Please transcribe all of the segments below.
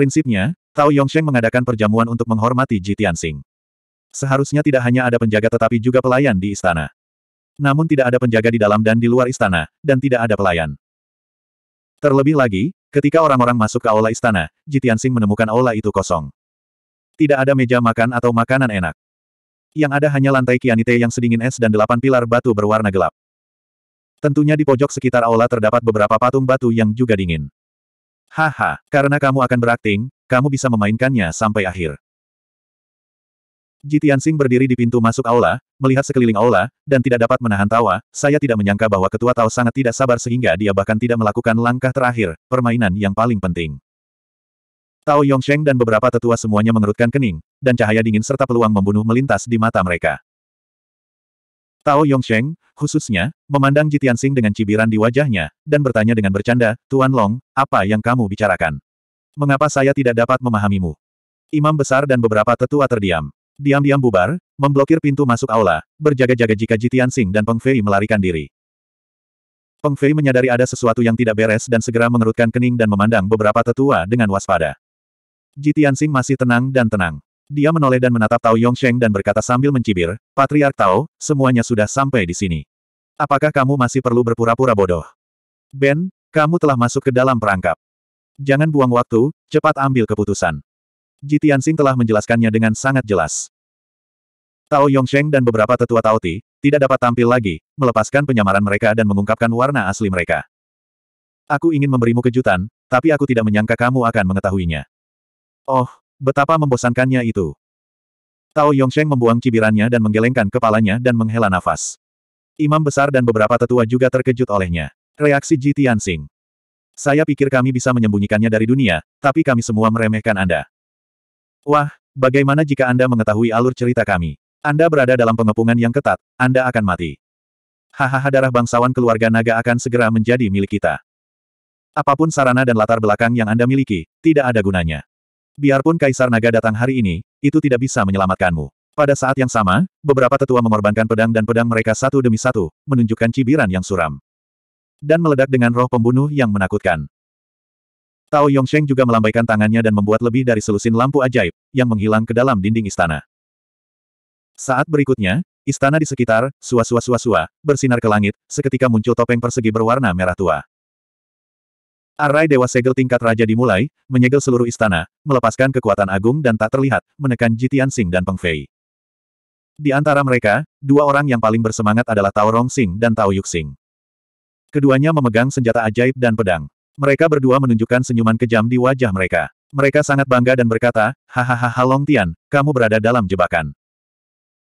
Prinsipnya, Tao Yongsheng mengadakan perjamuan untuk menghormati Ji Tianxing. Seharusnya tidak hanya ada penjaga tetapi juga pelayan di istana. Namun tidak ada penjaga di dalam dan di luar istana, dan tidak ada pelayan. Terlebih lagi, ketika orang-orang masuk ke aula istana, Ji Tianxing menemukan aula itu kosong. Tidak ada meja makan atau makanan enak. Yang ada hanya lantai kianite yang sedingin es dan delapan pilar batu berwarna gelap. Tentunya di pojok sekitar aula terdapat beberapa patung batu yang juga dingin. Haha, karena kamu akan berakting, kamu bisa memainkannya sampai akhir. Jitian Sing berdiri di pintu masuk aula, melihat sekeliling aula, dan tidak dapat menahan tawa, saya tidak menyangka bahwa ketua Tao sangat tidak sabar sehingga dia bahkan tidak melakukan langkah terakhir, permainan yang paling penting. Tao Yongsheng dan beberapa tetua semuanya mengerutkan kening, dan cahaya dingin serta peluang membunuh melintas di mata mereka. Tao Yongsheng, khususnya, memandang Jitian Sing dengan cibiran di wajahnya, dan bertanya dengan bercanda, Tuan Long, apa yang kamu bicarakan? Mengapa saya tidak dapat memahamimu? Imam besar dan beberapa tetua terdiam. Diam-diam bubar, memblokir pintu masuk aula, berjaga-jaga jika Jitian Sing dan Peng Fei melarikan diri. Peng Fei menyadari ada sesuatu yang tidak beres dan segera mengerutkan kening dan memandang beberapa tetua dengan waspada. Jitian Sing masih tenang dan tenang. Dia menoleh dan menatap Tao Yongsheng dan berkata sambil mencibir, Patriark Tao, semuanya sudah sampai di sini. Apakah kamu masih perlu berpura-pura bodoh? Ben, kamu telah masuk ke dalam perangkap. Jangan buang waktu, cepat ambil keputusan. Ji Tianxing telah menjelaskannya dengan sangat jelas. Tao Yongsheng dan beberapa tetua Tao Ti tidak dapat tampil lagi, melepaskan penyamaran mereka dan mengungkapkan warna asli mereka. Aku ingin memberimu kejutan, tapi aku tidak menyangka kamu akan mengetahuinya. Oh, Betapa membosankannya itu. Tao Yongsheng membuang cibirannya dan menggelengkan kepalanya dan menghela nafas. Imam besar dan beberapa tetua juga terkejut olehnya. Reaksi Ji Tianxing. Saya pikir kami bisa menyembunyikannya dari dunia, tapi kami semua meremehkan Anda. Wah, bagaimana jika Anda mengetahui alur cerita kami? Anda berada dalam pengepungan yang ketat, Anda akan mati. Hahaha darah bangsawan keluarga naga akan segera menjadi milik kita. Apapun sarana dan latar belakang yang Anda miliki, tidak ada gunanya. Biarpun Kaisar Naga datang hari ini, itu tidak bisa menyelamatkanmu. Pada saat yang sama, beberapa tetua mengorbankan pedang dan pedang mereka satu demi satu, menunjukkan cibiran yang suram. Dan meledak dengan roh pembunuh yang menakutkan. Tao Yongsheng juga melambaikan tangannya dan membuat lebih dari selusin lampu ajaib, yang menghilang ke dalam dinding istana. Saat berikutnya, istana di sekitar, sua-sua-sua-sua, bersinar ke langit, seketika muncul topeng persegi berwarna merah tua. Arai Dewa Segel tingkat raja dimulai, menyegel seluruh istana, melepaskan kekuatan agung dan tak terlihat, menekan Jitian Sing dan Peng Fei. Di antara mereka, dua orang yang paling bersemangat adalah Tao Rong Sing dan Tao Yuk Sing. Keduanya memegang senjata ajaib dan pedang. Mereka berdua menunjukkan senyuman kejam di wajah mereka. Mereka sangat bangga dan berkata, Hahaha Long Tian, kamu berada dalam jebakan.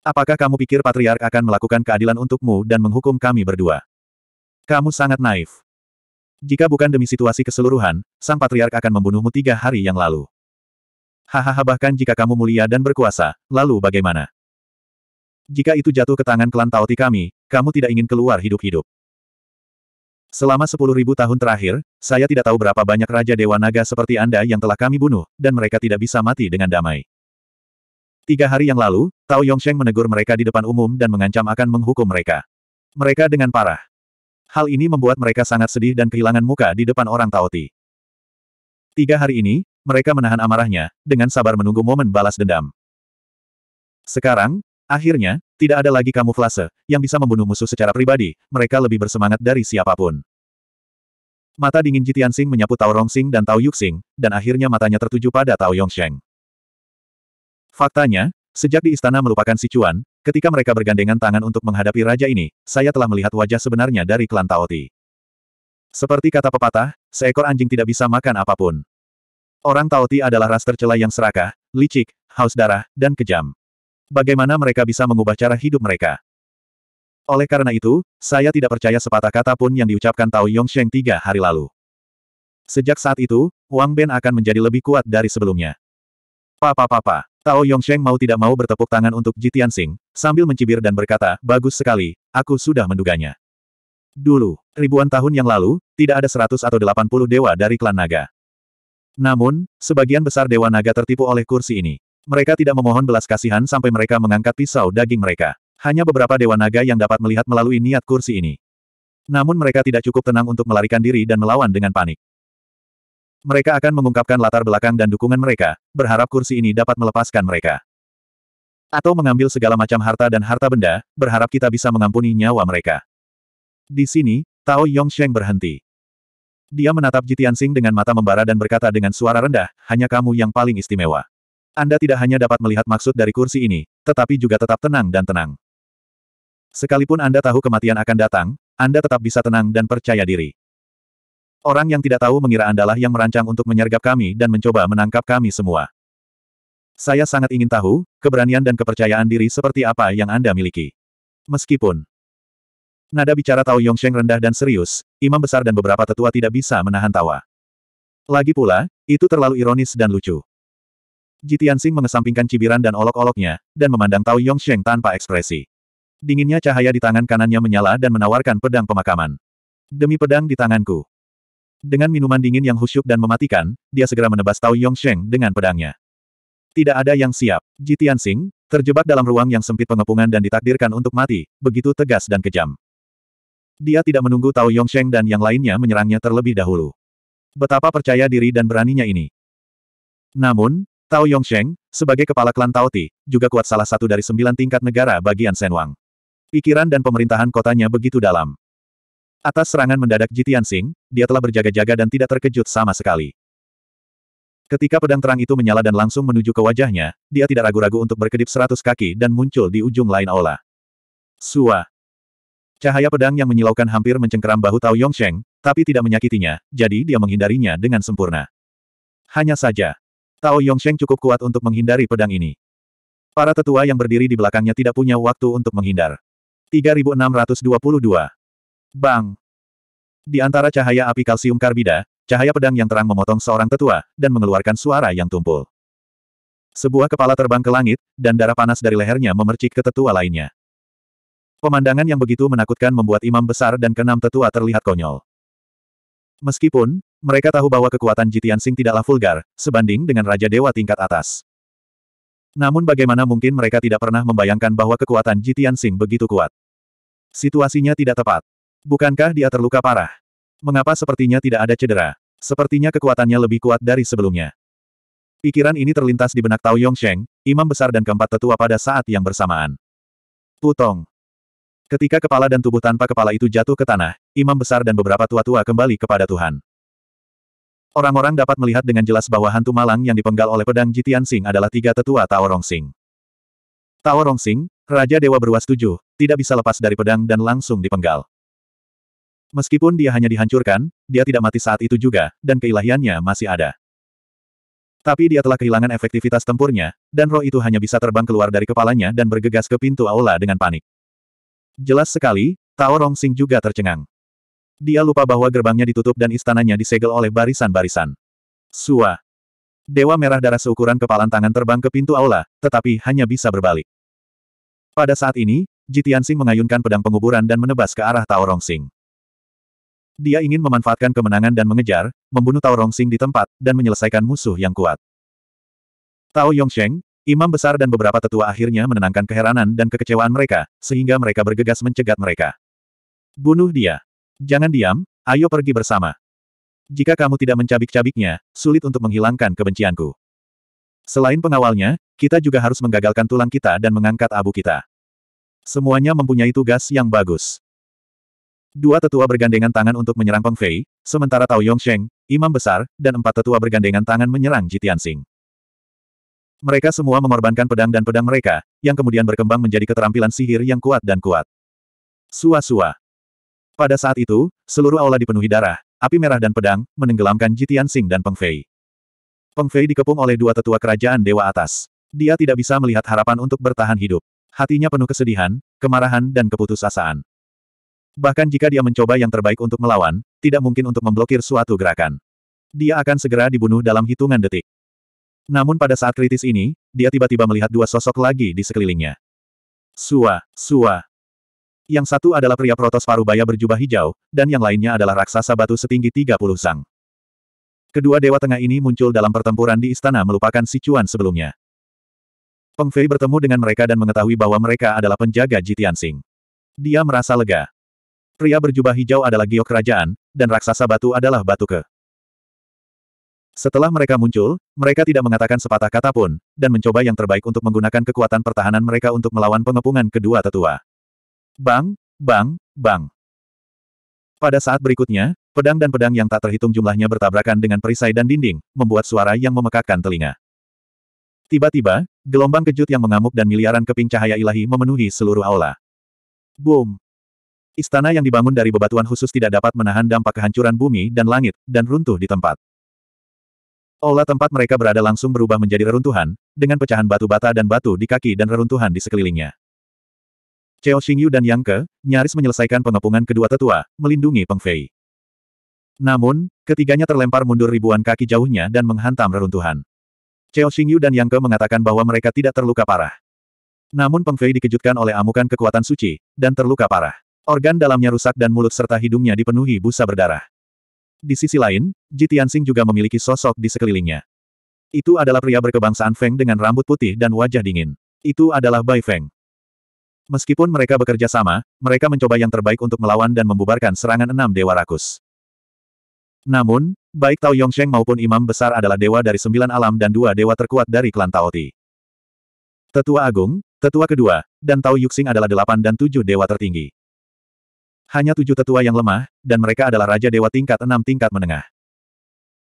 Apakah kamu pikir Patriark akan melakukan keadilan untukmu dan menghukum kami berdua? Kamu sangat naif. Jika bukan demi situasi keseluruhan, sang patriark akan membunuhmu tiga hari yang lalu. Hahaha bahkan jika kamu mulia dan berkuasa, lalu bagaimana? Jika itu jatuh ke tangan klan Taoti kami, kamu tidak ingin keluar hidup-hidup. Selama sepuluh ribu tahun terakhir, saya tidak tahu berapa banyak Raja Dewa Naga seperti Anda yang telah kami bunuh, dan mereka tidak bisa mati dengan damai. Tiga hari yang lalu, Tao Yongsheng menegur mereka di depan umum dan mengancam akan menghukum mereka. Mereka dengan parah. Hal ini membuat mereka sangat sedih dan kehilangan muka di depan orang Taoti. Tiga hari ini, mereka menahan amarahnya, dengan sabar menunggu momen balas dendam. Sekarang, akhirnya, tidak ada lagi kamuflase, yang bisa membunuh musuh secara pribadi, mereka lebih bersemangat dari siapapun. Mata dingin Jitian Sing menyapu Tao Sing dan Tao Yuxing, dan akhirnya matanya tertuju pada Tao Yongsheng. Faktanya, sejak di istana melupakan si Cuan, Ketika mereka bergandengan tangan untuk menghadapi raja ini, saya telah melihat wajah sebenarnya dari klan Taoti. Seperti kata pepatah, seekor anjing tidak bisa makan apapun. Orang Taoti adalah ras tercela yang serakah, licik, haus darah, dan kejam. Bagaimana mereka bisa mengubah cara hidup mereka? Oleh karena itu, saya tidak percaya sepatah kata pun yang diucapkan Tao Yongsheng tiga hari lalu. Sejak saat itu, Wang Ben akan menjadi lebih kuat dari sebelumnya. Papa-papa. Tao Yongsheng mau tidak mau bertepuk tangan untuk Ji Tianxing, sambil mencibir dan berkata, bagus sekali, aku sudah menduganya. Dulu, ribuan tahun yang lalu, tidak ada 100 atau 80 dewa dari klan naga. Namun, sebagian besar dewa naga tertipu oleh kursi ini. Mereka tidak memohon belas kasihan sampai mereka mengangkat pisau daging mereka. Hanya beberapa dewa naga yang dapat melihat melalui niat kursi ini. Namun mereka tidak cukup tenang untuk melarikan diri dan melawan dengan panik. Mereka akan mengungkapkan latar belakang dan dukungan mereka, berharap kursi ini dapat melepaskan mereka. Atau mengambil segala macam harta dan harta benda, berharap kita bisa mengampuni nyawa mereka. Di sini, Tao Yongsheng berhenti. Dia menatap Jitiansing dengan mata membara dan berkata dengan suara rendah, hanya kamu yang paling istimewa. Anda tidak hanya dapat melihat maksud dari kursi ini, tetapi juga tetap tenang dan tenang. Sekalipun Anda tahu kematian akan datang, Anda tetap bisa tenang dan percaya diri. Orang yang tidak tahu mengira Andalah yang merancang untuk menyergap kami dan mencoba menangkap kami semua. Saya sangat ingin tahu, keberanian dan kepercayaan diri seperti apa yang Anda miliki. Meskipun nada bicara Tao Yongsheng rendah dan serius, imam besar dan beberapa tetua tidak bisa menahan tawa. Lagi pula, itu terlalu ironis dan lucu. Sing mengesampingkan cibiran dan olok-oloknya, dan memandang Tao Yongsheng tanpa ekspresi. Dinginnya cahaya di tangan kanannya menyala dan menawarkan pedang pemakaman. Demi pedang di tanganku. Dengan minuman dingin yang khusyuk dan mematikan, dia segera menebas Tao Yongsheng dengan pedangnya. Tidak ada yang siap. Ji Tianxing, terjebak dalam ruang yang sempit pengepungan dan ditakdirkan untuk mati, begitu tegas dan kejam. Dia tidak menunggu Tao Yongsheng dan yang lainnya menyerangnya terlebih dahulu. Betapa percaya diri dan beraninya ini. Namun, Tao Yongsheng, sebagai kepala klan Tao Ti, juga kuat salah satu dari sembilan tingkat negara bagian Senwang. Pikiran dan pemerintahan kotanya begitu dalam. Atas serangan mendadak Jitian Sing, dia telah berjaga-jaga dan tidak terkejut sama sekali. Ketika pedang terang itu menyala dan langsung menuju ke wajahnya, dia tidak ragu-ragu untuk berkedip seratus kaki dan muncul di ujung lain aula. Sua. Cahaya pedang yang menyilaukan hampir mencengkeram bahu Tao Yongsheng, tapi tidak menyakitinya, jadi dia menghindarinya dengan sempurna. Hanya saja, Tao Yongsheng cukup kuat untuk menghindari pedang ini. Para tetua yang berdiri di belakangnya tidak punya waktu untuk menghindar. 3622 Bang! Di antara cahaya api kalsium karbida, cahaya pedang yang terang memotong seorang tetua, dan mengeluarkan suara yang tumpul. Sebuah kepala terbang ke langit, dan darah panas dari lehernya memercik ke tetua lainnya. Pemandangan yang begitu menakutkan membuat imam besar dan keenam tetua terlihat konyol. Meskipun, mereka tahu bahwa kekuatan Jitian Sing tidaklah vulgar, sebanding dengan Raja Dewa tingkat atas. Namun bagaimana mungkin mereka tidak pernah membayangkan bahwa kekuatan Jitian Sing begitu kuat. Situasinya tidak tepat. Bukankah dia terluka parah? Mengapa sepertinya tidak ada cedera? Sepertinya kekuatannya lebih kuat dari sebelumnya. Pikiran ini terlintas di benak Tao Yongsheng, imam besar dan keempat tetua pada saat yang bersamaan. Putong. Ketika kepala dan tubuh tanpa kepala itu jatuh ke tanah, imam besar dan beberapa tua-tua kembali kepada Tuhan. Orang-orang dapat melihat dengan jelas bahwa hantu malang yang dipenggal oleh pedang Jitian Sing adalah tiga tetua Tao Rongsing. Tao Rongsing, Raja Dewa Beruas Tujuh, tidak bisa lepas dari pedang dan langsung dipenggal. Meskipun dia hanya dihancurkan, dia tidak mati saat itu juga, dan keilahiannya masih ada. Tapi dia telah kehilangan efektivitas tempurnya, dan roh itu hanya bisa terbang keluar dari kepalanya dan bergegas ke pintu aula dengan panik. Jelas sekali, Tao Rongsing juga tercengang. Dia lupa bahwa gerbangnya ditutup dan istananya disegel oleh barisan-barisan. Sua. Dewa merah darah seukuran kepalan tangan terbang ke pintu aula, tetapi hanya bisa berbalik. Pada saat ini, Jitiansing mengayunkan pedang penguburan dan menebas ke arah Tao Rongsing. Dia ingin memanfaatkan kemenangan dan mengejar, membunuh Tao Rongxing di tempat, dan menyelesaikan musuh yang kuat. Tao Yongsheng, imam besar dan beberapa tetua akhirnya menenangkan keheranan dan kekecewaan mereka, sehingga mereka bergegas mencegat mereka. Bunuh dia. Jangan diam, ayo pergi bersama. Jika kamu tidak mencabik-cabiknya, sulit untuk menghilangkan kebencianku. Selain pengawalnya, kita juga harus menggagalkan tulang kita dan mengangkat abu kita. Semuanya mempunyai tugas yang bagus. Dua tetua bergandengan tangan untuk menyerang Kong Fei, sementara Tao Yongsheng, Imam Besar, dan empat tetua bergandengan tangan menyerang Jitian Sing. Mereka semua mengorbankan pedang dan pedang mereka, yang kemudian berkembang menjadi keterampilan sihir yang kuat dan kuat. Sua-sua. Pada saat itu, seluruh aula dipenuhi darah, api merah dan pedang, menenggelamkan Jitian Sing dan Peng Fei. Peng Fei dikepung oleh dua tetua kerajaan Dewa Atas. Dia tidak bisa melihat harapan untuk bertahan hidup. Hatinya penuh kesedihan, kemarahan dan keputusasaan. Bahkan jika dia mencoba yang terbaik untuk melawan, tidak mungkin untuk memblokir suatu gerakan. Dia akan segera dibunuh dalam hitungan detik. Namun pada saat kritis ini, dia tiba-tiba melihat dua sosok lagi di sekelilingnya. Sua, Sua. Yang satu adalah pria protos parubaya berjubah hijau, dan yang lainnya adalah raksasa batu setinggi 30 sang. Kedua dewa tengah ini muncul dalam pertempuran di istana melupakan si Sichuan sebelumnya. Peng Fei bertemu dengan mereka dan mengetahui bahwa mereka adalah penjaga Jitian Sing. Dia merasa lega. Pria berjubah hijau adalah giok kerajaan, dan raksasa batu adalah batu ke. Setelah mereka muncul, mereka tidak mengatakan sepatah kata pun, dan mencoba yang terbaik untuk menggunakan kekuatan pertahanan mereka untuk melawan pengepungan kedua tetua. Bang, bang, bang. Pada saat berikutnya, pedang dan pedang yang tak terhitung jumlahnya bertabrakan dengan perisai dan dinding, membuat suara yang memekakkan telinga. Tiba-tiba, gelombang kejut yang mengamuk dan miliaran keping cahaya ilahi memenuhi seluruh aula. Boom! Istana yang dibangun dari bebatuan khusus tidak dapat menahan dampak kehancuran bumi dan langit, dan runtuh di tempat. Olah tempat mereka berada langsung berubah menjadi reruntuhan, dengan pecahan batu bata dan batu di kaki dan reruntuhan di sekelilingnya. Cheo Xingyu dan Yang Ke, nyaris menyelesaikan pengepungan kedua tetua, melindungi Peng Fei. Namun, ketiganya terlempar mundur ribuan kaki jauhnya dan menghantam reruntuhan. Cheo Xingyu dan Yang Ke mengatakan bahwa mereka tidak terluka parah. Namun Peng Fei dikejutkan oleh amukan kekuatan suci, dan terluka parah. Organ dalamnya rusak dan mulut serta hidungnya dipenuhi busa berdarah. Di sisi lain, Ji Tianxing juga memiliki sosok di sekelilingnya. Itu adalah pria berkebangsaan Feng dengan rambut putih dan wajah dingin. Itu adalah Bai Feng. Meskipun mereka bekerja sama, mereka mencoba yang terbaik untuk melawan dan membubarkan serangan enam dewa rakus. Namun, baik Tao Yongsheng maupun imam besar adalah dewa dari sembilan alam dan dua dewa terkuat dari klan Taoti. Tetua Agung, Tetua Kedua, dan Tao Yuxing adalah delapan dan tujuh dewa tertinggi. Hanya tujuh tetua yang lemah, dan mereka adalah Raja Dewa tingkat enam tingkat menengah.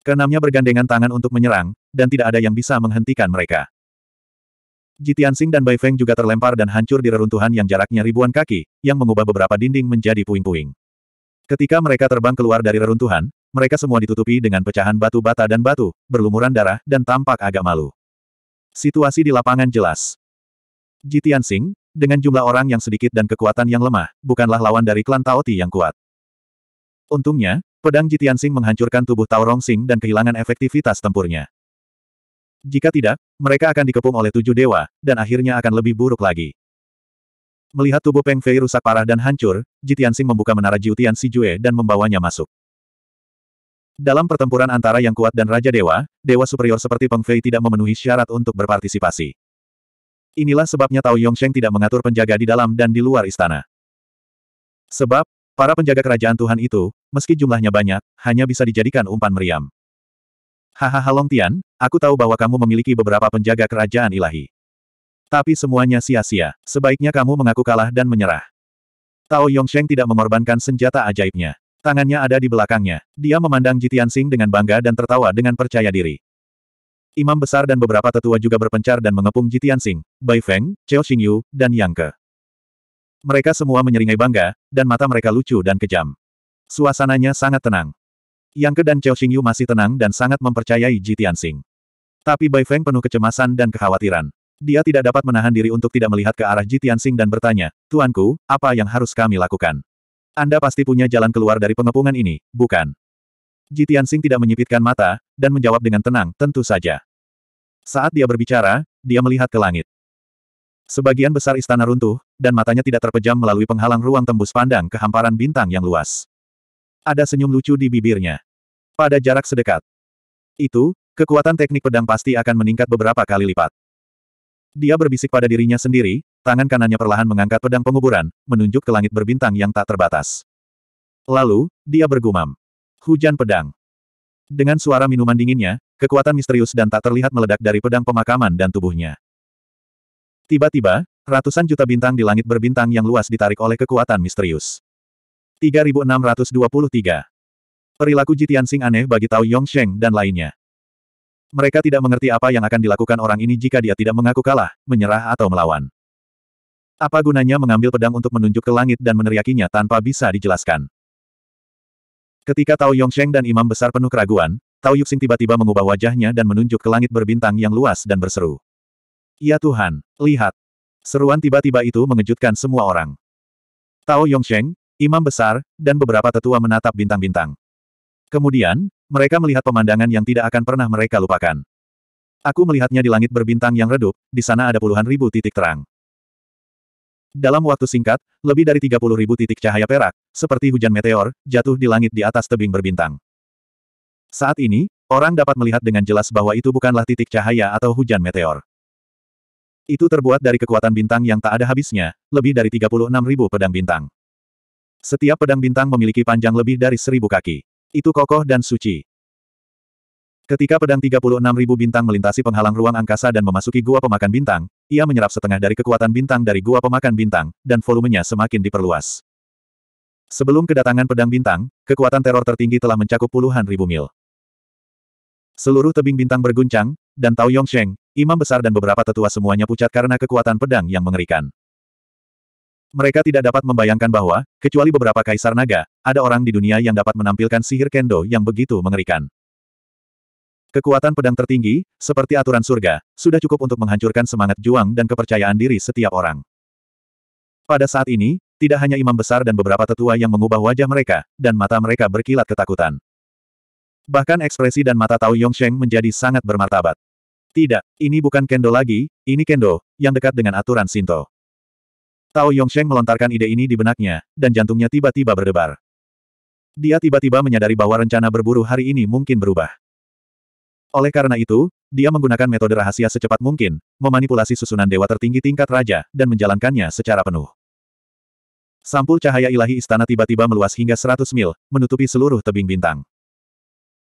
Keenamnya bergandengan tangan untuk menyerang, dan tidak ada yang bisa menghentikan mereka. Jitiansing dan Bai Feng juga terlempar dan hancur di reruntuhan yang jaraknya ribuan kaki, yang mengubah beberapa dinding menjadi puing-puing. Ketika mereka terbang keluar dari reruntuhan, mereka semua ditutupi dengan pecahan batu bata dan batu, berlumuran darah, dan tampak agak malu. Situasi di lapangan jelas. Ji Tianxing, dengan jumlah orang yang sedikit dan kekuatan yang lemah, bukanlah lawan dari klan Tao Ti yang kuat. Untungnya, pedang Ji Tianxing menghancurkan tubuh Tao Singh dan kehilangan efektivitas tempurnya. Jika tidak, mereka akan dikepung oleh tujuh dewa, dan akhirnya akan lebih buruk lagi. Melihat tubuh Peng Fei rusak parah dan hancur, Jitiansing membuka menara Jiutian Jue dan membawanya masuk. Dalam pertempuran antara yang kuat dan Raja Dewa, Dewa Superior seperti Peng Fei tidak memenuhi syarat untuk berpartisipasi. Inilah sebabnya Tao Yongsheng tidak mengatur penjaga di dalam dan di luar istana. Sebab, para penjaga kerajaan Tuhan itu, meski jumlahnya banyak, hanya bisa dijadikan umpan meriam. Hahaha Long Tian, aku tahu bahwa kamu memiliki beberapa penjaga kerajaan ilahi. Tapi semuanya sia-sia, sebaiknya kamu mengaku kalah dan menyerah. Tao Yongsheng tidak mengorbankan senjata ajaibnya. Tangannya ada di belakangnya. Dia memandang Jitian Sing dengan bangga dan tertawa dengan percaya diri. Imam besar dan beberapa tetua juga berpencar dan mengepung Jitian Sing, Bai Feng, Cheo Xingyu, dan Yang Ke. Mereka semua menyeringai bangga, dan mata mereka lucu dan kejam. Suasananya sangat tenang. Yang Ke dan Cheo Xingyu masih tenang dan sangat mempercayai Jitian Sing. Tapi Bai Feng penuh kecemasan dan kekhawatiran. Dia tidak dapat menahan diri untuk tidak melihat ke arah Jitian Sing dan bertanya, Tuanku, apa yang harus kami lakukan? Anda pasti punya jalan keluar dari pengepungan ini, bukan? Jitian Sing tidak menyipitkan mata, dan menjawab dengan tenang, tentu saja. Saat dia berbicara, dia melihat ke langit. Sebagian besar istana runtuh, dan matanya tidak terpejam melalui penghalang ruang tembus pandang ke hamparan bintang yang luas. Ada senyum lucu di bibirnya. Pada jarak sedekat. Itu, kekuatan teknik pedang pasti akan meningkat beberapa kali lipat. Dia berbisik pada dirinya sendiri, tangan kanannya perlahan mengangkat pedang penguburan, menunjuk ke langit berbintang yang tak terbatas. Lalu, dia bergumam. Hujan pedang. Dengan suara minuman dinginnya, kekuatan misterius dan tak terlihat meledak dari pedang pemakaman dan tubuhnya. Tiba-tiba, ratusan juta bintang di langit berbintang yang luas ditarik oleh kekuatan misterius. 3623. Perilaku Jitian Sing aneh bagi Tao Sheng dan lainnya. Mereka tidak mengerti apa yang akan dilakukan orang ini jika dia tidak mengaku kalah, menyerah atau melawan. Apa gunanya mengambil pedang untuk menunjuk ke langit dan meneriakinya tanpa bisa dijelaskan? Ketika Tao Yongsheng dan imam besar penuh keraguan, Tao Yuxing tiba-tiba mengubah wajahnya dan menunjuk ke langit berbintang yang luas dan berseru. Ya Tuhan, lihat. Seruan tiba-tiba itu mengejutkan semua orang. Tao Yongsheng, imam besar, dan beberapa tetua menatap bintang-bintang. Kemudian, mereka melihat pemandangan yang tidak akan pernah mereka lupakan. Aku melihatnya di langit berbintang yang redup, di sana ada puluhan ribu titik terang. Dalam waktu singkat, lebih dari 30 ribu titik cahaya perak, seperti hujan meteor, jatuh di langit di atas tebing berbintang. Saat ini, orang dapat melihat dengan jelas bahwa itu bukanlah titik cahaya atau hujan meteor. Itu terbuat dari kekuatan bintang yang tak ada habisnya, lebih dari 36 ribu pedang bintang. Setiap pedang bintang memiliki panjang lebih dari seribu kaki. Itu kokoh dan suci. Ketika pedang ribu bintang melintasi penghalang ruang angkasa dan memasuki gua pemakan bintang, ia menyerap setengah dari kekuatan bintang dari gua pemakan bintang, dan volumenya semakin diperluas. Sebelum kedatangan pedang bintang, kekuatan teror tertinggi telah mencakup puluhan ribu mil. Seluruh tebing bintang berguncang, dan Tao Yongsheng, imam besar dan beberapa tetua semuanya pucat karena kekuatan pedang yang mengerikan. Mereka tidak dapat membayangkan bahwa, kecuali beberapa kaisar naga, ada orang di dunia yang dapat menampilkan sihir kendo yang begitu mengerikan. Kekuatan pedang tertinggi, seperti aturan surga, sudah cukup untuk menghancurkan semangat juang dan kepercayaan diri setiap orang. Pada saat ini, tidak hanya imam besar dan beberapa tetua yang mengubah wajah mereka, dan mata mereka berkilat ketakutan. Bahkan ekspresi dan mata Tao Yongsheng menjadi sangat bermartabat. Tidak, ini bukan kendo lagi, ini kendo, yang dekat dengan aturan Sinto. Tao Yongsheng melontarkan ide ini di benaknya, dan jantungnya tiba-tiba berdebar. Dia tiba-tiba menyadari bahwa rencana berburu hari ini mungkin berubah. Oleh karena itu, dia menggunakan metode rahasia secepat mungkin, memanipulasi susunan dewa tertinggi tingkat raja, dan menjalankannya secara penuh. Sampul cahaya ilahi istana tiba-tiba meluas hingga 100 mil, menutupi seluruh tebing bintang.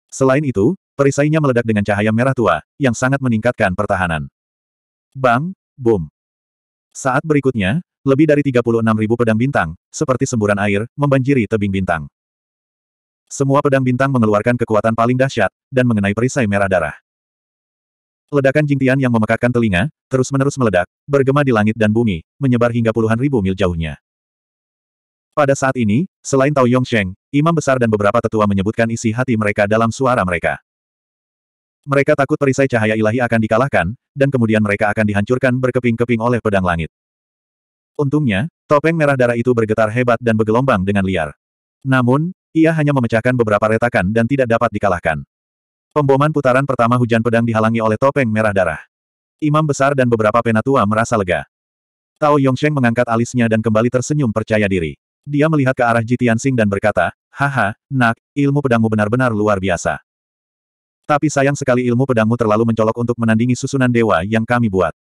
Selain itu, perisainya meledak dengan cahaya merah tua, yang sangat meningkatkan pertahanan. Bang, boom. Saat berikutnya, lebih dari 36.000 pedang bintang, seperti semburan air, membanjiri tebing bintang. Semua pedang bintang mengeluarkan kekuatan paling dahsyat, dan mengenai perisai merah darah. Ledakan jingtian yang memekakkan telinga, terus-menerus meledak, bergema di langit dan bumi, menyebar hingga puluhan ribu mil jauhnya. Pada saat ini, selain Tao Yongsheng, imam besar dan beberapa tetua menyebutkan isi hati mereka dalam suara mereka. Mereka takut perisai cahaya ilahi akan dikalahkan, dan kemudian mereka akan dihancurkan berkeping-keping oleh pedang langit. Untungnya, topeng merah darah itu bergetar hebat dan bergelombang dengan liar. Namun, ia hanya memecahkan beberapa retakan dan tidak dapat dikalahkan. Pemboman putaran pertama hujan pedang dihalangi oleh topeng merah darah. Imam besar dan beberapa penatua merasa lega. Tao Yongsheng mengangkat alisnya dan kembali tersenyum percaya diri. Dia melihat ke arah Jitian Sing dan berkata, Haha, nak, ilmu pedangmu benar-benar luar biasa. Tapi sayang sekali ilmu pedangmu terlalu mencolok untuk menandingi susunan dewa yang kami buat.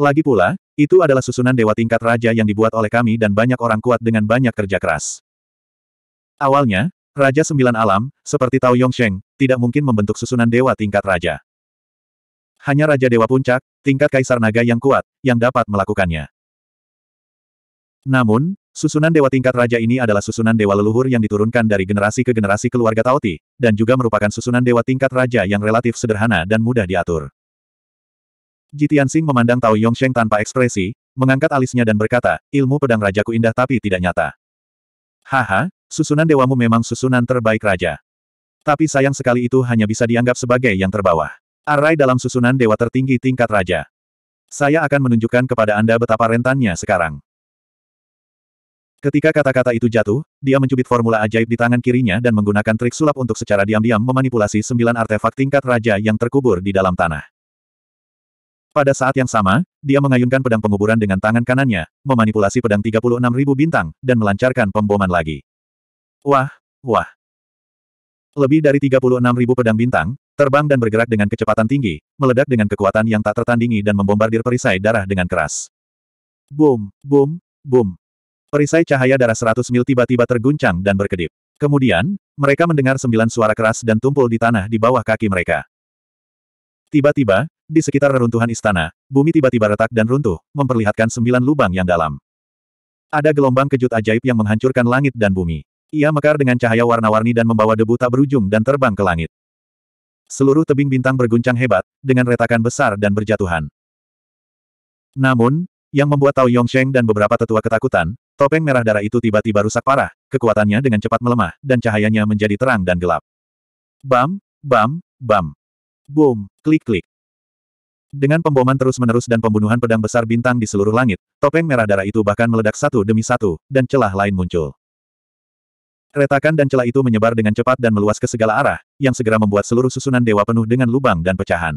Lagi pula, itu adalah susunan dewa tingkat raja yang dibuat oleh kami dan banyak orang kuat dengan banyak kerja keras. Awalnya, Raja Sembilan Alam, seperti Tao Yongsheng, tidak mungkin membentuk susunan dewa tingkat raja. Hanya Raja Dewa Puncak, tingkat Kaisar Naga yang kuat, yang dapat melakukannya. Namun, susunan dewa tingkat raja ini adalah susunan dewa leluhur yang diturunkan dari generasi ke generasi keluarga Taoti, dan juga merupakan susunan dewa tingkat raja yang relatif sederhana dan mudah diatur. Jitian Tianxing memandang Tao Yongsheng tanpa ekspresi, mengangkat alisnya dan berkata, ilmu pedang rajaku indah tapi tidak nyata. Haha, Susunan dewamu memang susunan terbaik raja. Tapi sayang sekali itu hanya bisa dianggap sebagai yang terbawah. Arai dalam susunan dewa tertinggi tingkat raja. Saya akan menunjukkan kepada Anda betapa rentannya sekarang. Ketika kata-kata itu jatuh, dia mencubit formula ajaib di tangan kirinya dan menggunakan trik sulap untuk secara diam-diam memanipulasi sembilan artefak tingkat raja yang terkubur di dalam tanah. Pada saat yang sama, dia mengayunkan pedang penguburan dengan tangan kanannya, memanipulasi pedang 36.000 bintang, dan melancarkan pemboman lagi. Wah, wah. Lebih dari 36.000 pedang bintang, terbang dan bergerak dengan kecepatan tinggi, meledak dengan kekuatan yang tak tertandingi dan membombardir perisai darah dengan keras. Boom, boom, boom. Perisai cahaya darah 100 mil tiba-tiba terguncang dan berkedip. Kemudian, mereka mendengar sembilan suara keras dan tumpul di tanah di bawah kaki mereka. Tiba-tiba, di sekitar reruntuhan istana, bumi tiba-tiba retak dan runtuh, memperlihatkan sembilan lubang yang dalam. Ada gelombang kejut ajaib yang menghancurkan langit dan bumi. Ia mekar dengan cahaya warna-warni dan membawa debu tak berujung dan terbang ke langit. Seluruh tebing bintang berguncang hebat, dengan retakan besar dan berjatuhan. Namun, yang membuat Tao Yongsheng dan beberapa tetua ketakutan, topeng merah darah itu tiba-tiba rusak parah, kekuatannya dengan cepat melemah, dan cahayanya menjadi terang dan gelap. Bam, bam, bam. Boom, klik-klik. Dengan pemboman terus-menerus dan pembunuhan pedang besar bintang di seluruh langit, topeng merah darah itu bahkan meledak satu demi satu, dan celah lain muncul. Retakan dan celah itu menyebar dengan cepat dan meluas ke segala arah, yang segera membuat seluruh susunan dewa penuh dengan lubang dan pecahan.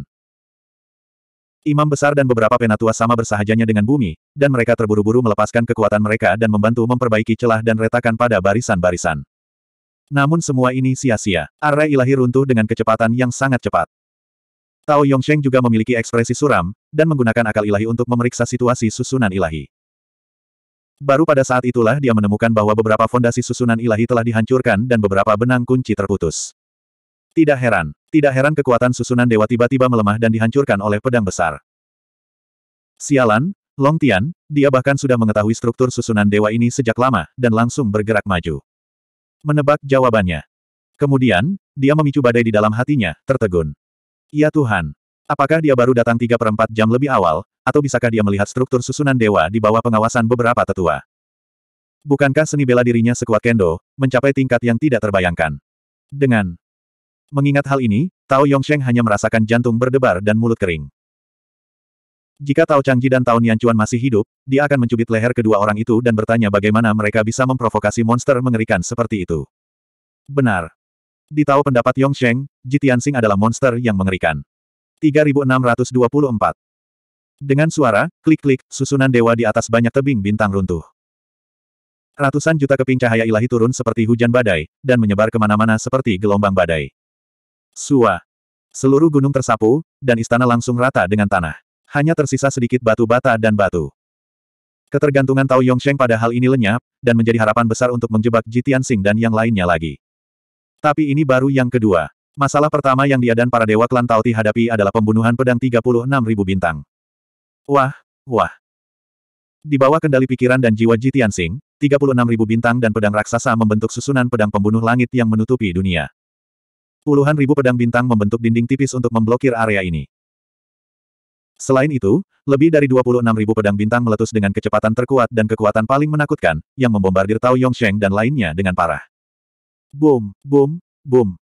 Imam besar dan beberapa penatua sama bersahajanya dengan bumi, dan mereka terburu-buru melepaskan kekuatan mereka dan membantu memperbaiki celah dan retakan pada barisan-barisan. Namun semua ini sia-sia. Array ilahi runtuh dengan kecepatan yang sangat cepat. Tao Yongsheng juga memiliki ekspresi suram, dan menggunakan akal ilahi untuk memeriksa situasi susunan ilahi. Baru pada saat itulah dia menemukan bahwa beberapa fondasi susunan ilahi telah dihancurkan dan beberapa benang kunci terputus. Tidak heran, tidak heran kekuatan susunan dewa tiba-tiba melemah dan dihancurkan oleh pedang besar. Sialan, Long Tian, dia bahkan sudah mengetahui struktur susunan dewa ini sejak lama, dan langsung bergerak maju. Menebak jawabannya. Kemudian, dia memicu badai di dalam hatinya, tertegun. Ya Tuhan, Apakah dia baru datang tiga perempat jam lebih awal, atau bisakah dia melihat struktur susunan dewa di bawah pengawasan beberapa tetua? Bukankah seni bela dirinya sekuat kendo, mencapai tingkat yang tidak terbayangkan? Dengan mengingat hal ini, Tao Yongsheng hanya merasakan jantung berdebar dan mulut kering. Jika Tao Changji dan Tao Nianchuan masih hidup, dia akan mencubit leher kedua orang itu dan bertanya bagaimana mereka bisa memprovokasi monster mengerikan seperti itu. Benar. Di Tao pendapat Yongsheng, Tianxing adalah monster yang mengerikan. 3624. Dengan suara, klik-klik, susunan dewa di atas banyak tebing bintang runtuh. Ratusan juta keping cahaya ilahi turun seperti hujan badai, dan menyebar kemana-mana seperti gelombang badai. Sua. Seluruh gunung tersapu, dan istana langsung rata dengan tanah. Hanya tersisa sedikit batu bata dan batu. Ketergantungan Tao Yongsheng pada hal ini lenyap, dan menjadi harapan besar untuk menjebak Jitian Sing dan yang lainnya lagi. Tapi ini baru yang kedua. Masalah pertama yang dia dan para dewa klan Tauti hadapi adalah pembunuhan pedang 36.000 bintang. Wah, wah. Di bawah kendali pikiran dan jiwa Ji Tianxing, 36.000 bintang dan pedang raksasa membentuk susunan pedang pembunuh langit yang menutupi dunia. Puluhan ribu pedang bintang membentuk dinding tipis untuk memblokir area ini. Selain itu, lebih dari ribu pedang bintang meletus dengan kecepatan terkuat dan kekuatan paling menakutkan, yang membombardir Tao Yongsheng dan lainnya dengan parah. Boom, boom, boom.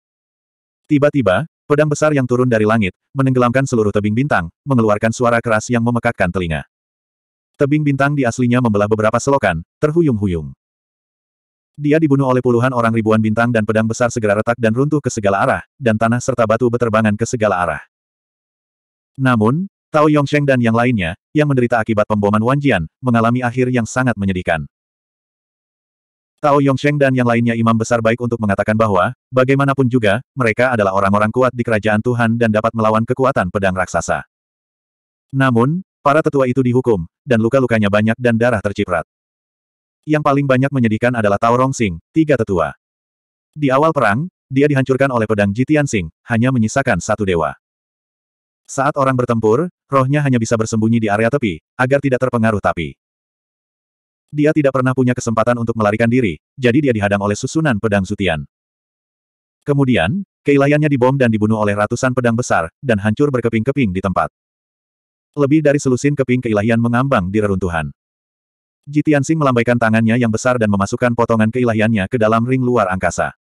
Tiba-tiba, pedang besar yang turun dari langit, menenggelamkan seluruh tebing bintang, mengeluarkan suara keras yang memekakkan telinga. Tebing bintang di aslinya membelah beberapa selokan, terhuyung-huyung. Dia dibunuh oleh puluhan orang ribuan bintang dan pedang besar segera retak dan runtuh ke segala arah, dan tanah serta batu beterbangan ke segala arah. Namun, Tao Yongsheng dan yang lainnya, yang menderita akibat pemboman Wanjian, mengalami akhir yang sangat menyedihkan. Tao Yongsheng dan yang lainnya imam besar baik untuk mengatakan bahwa, bagaimanapun juga, mereka adalah orang-orang kuat di kerajaan Tuhan dan dapat melawan kekuatan pedang raksasa. Namun, para tetua itu dihukum, dan luka-lukanya banyak dan darah terciprat. Yang paling banyak menyedihkan adalah Tao Rongsing, tiga tetua. Di awal perang, dia dihancurkan oleh pedang Jitian Sing, hanya menyisakan satu dewa. Saat orang bertempur, rohnya hanya bisa bersembunyi di area tepi, agar tidak terpengaruh tapi. Dia tidak pernah punya kesempatan untuk melarikan diri, jadi dia dihadang oleh susunan pedang Zutian. Kemudian, keilayannya dibom dan dibunuh oleh ratusan pedang besar, dan hancur berkeping-keping di tempat. Lebih dari selusin keping keilahian mengambang di reruntuhan. Jitiansing melambaikan tangannya yang besar dan memasukkan potongan keilahiannya ke dalam ring luar angkasa.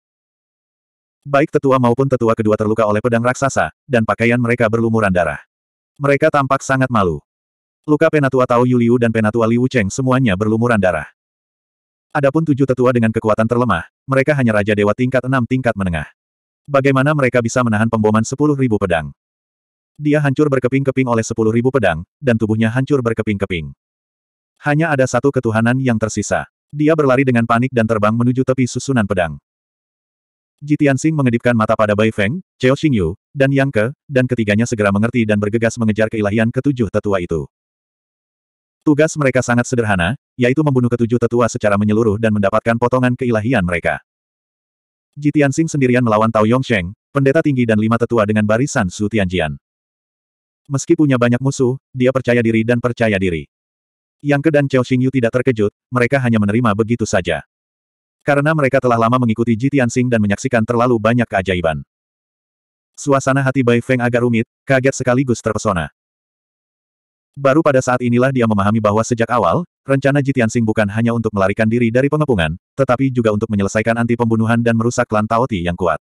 Baik tetua maupun tetua kedua terluka oleh pedang raksasa, dan pakaian mereka berlumuran darah. Mereka tampak sangat malu. Luka Penatua Tao Yuliu dan Penatua Liu Cheng semuanya berlumuran darah. Adapun tujuh tetua dengan kekuatan terlemah, mereka hanya Raja Dewa tingkat enam tingkat menengah. Bagaimana mereka bisa menahan pemboman sepuluh ribu pedang? Dia hancur berkeping-keping oleh sepuluh ribu pedang, dan tubuhnya hancur berkeping-keping. Hanya ada satu ketuhanan yang tersisa. Dia berlari dengan panik dan terbang menuju tepi susunan pedang. Jitian Sing mengedipkan mata pada Bai Feng, Cheo Xingyu, dan Yang Ke, dan ketiganya segera mengerti dan bergegas mengejar keilahian ketujuh tetua itu. Tugas mereka sangat sederhana, yaitu membunuh ketujuh tetua secara menyeluruh dan mendapatkan potongan keilahian mereka. Jitian Sing sendirian melawan Tao Yongsheng, pendeta tinggi dan lima tetua dengan barisan Su Tianjian. Meski punya banyak musuh, dia percaya diri dan percaya diri. Yang Ke dan Chao Xingyu tidak terkejut, mereka hanya menerima begitu saja. Karena mereka telah lama mengikuti Jitian Sing dan menyaksikan terlalu banyak keajaiban. Suasana hati Bai Feng agak rumit, kaget sekaligus terpesona. Baru pada saat inilah dia memahami bahwa sejak awal, rencana Jitian Sing bukan hanya untuk melarikan diri dari pengepungan, tetapi juga untuk menyelesaikan anti pembunuhan dan merusak klan ti yang kuat.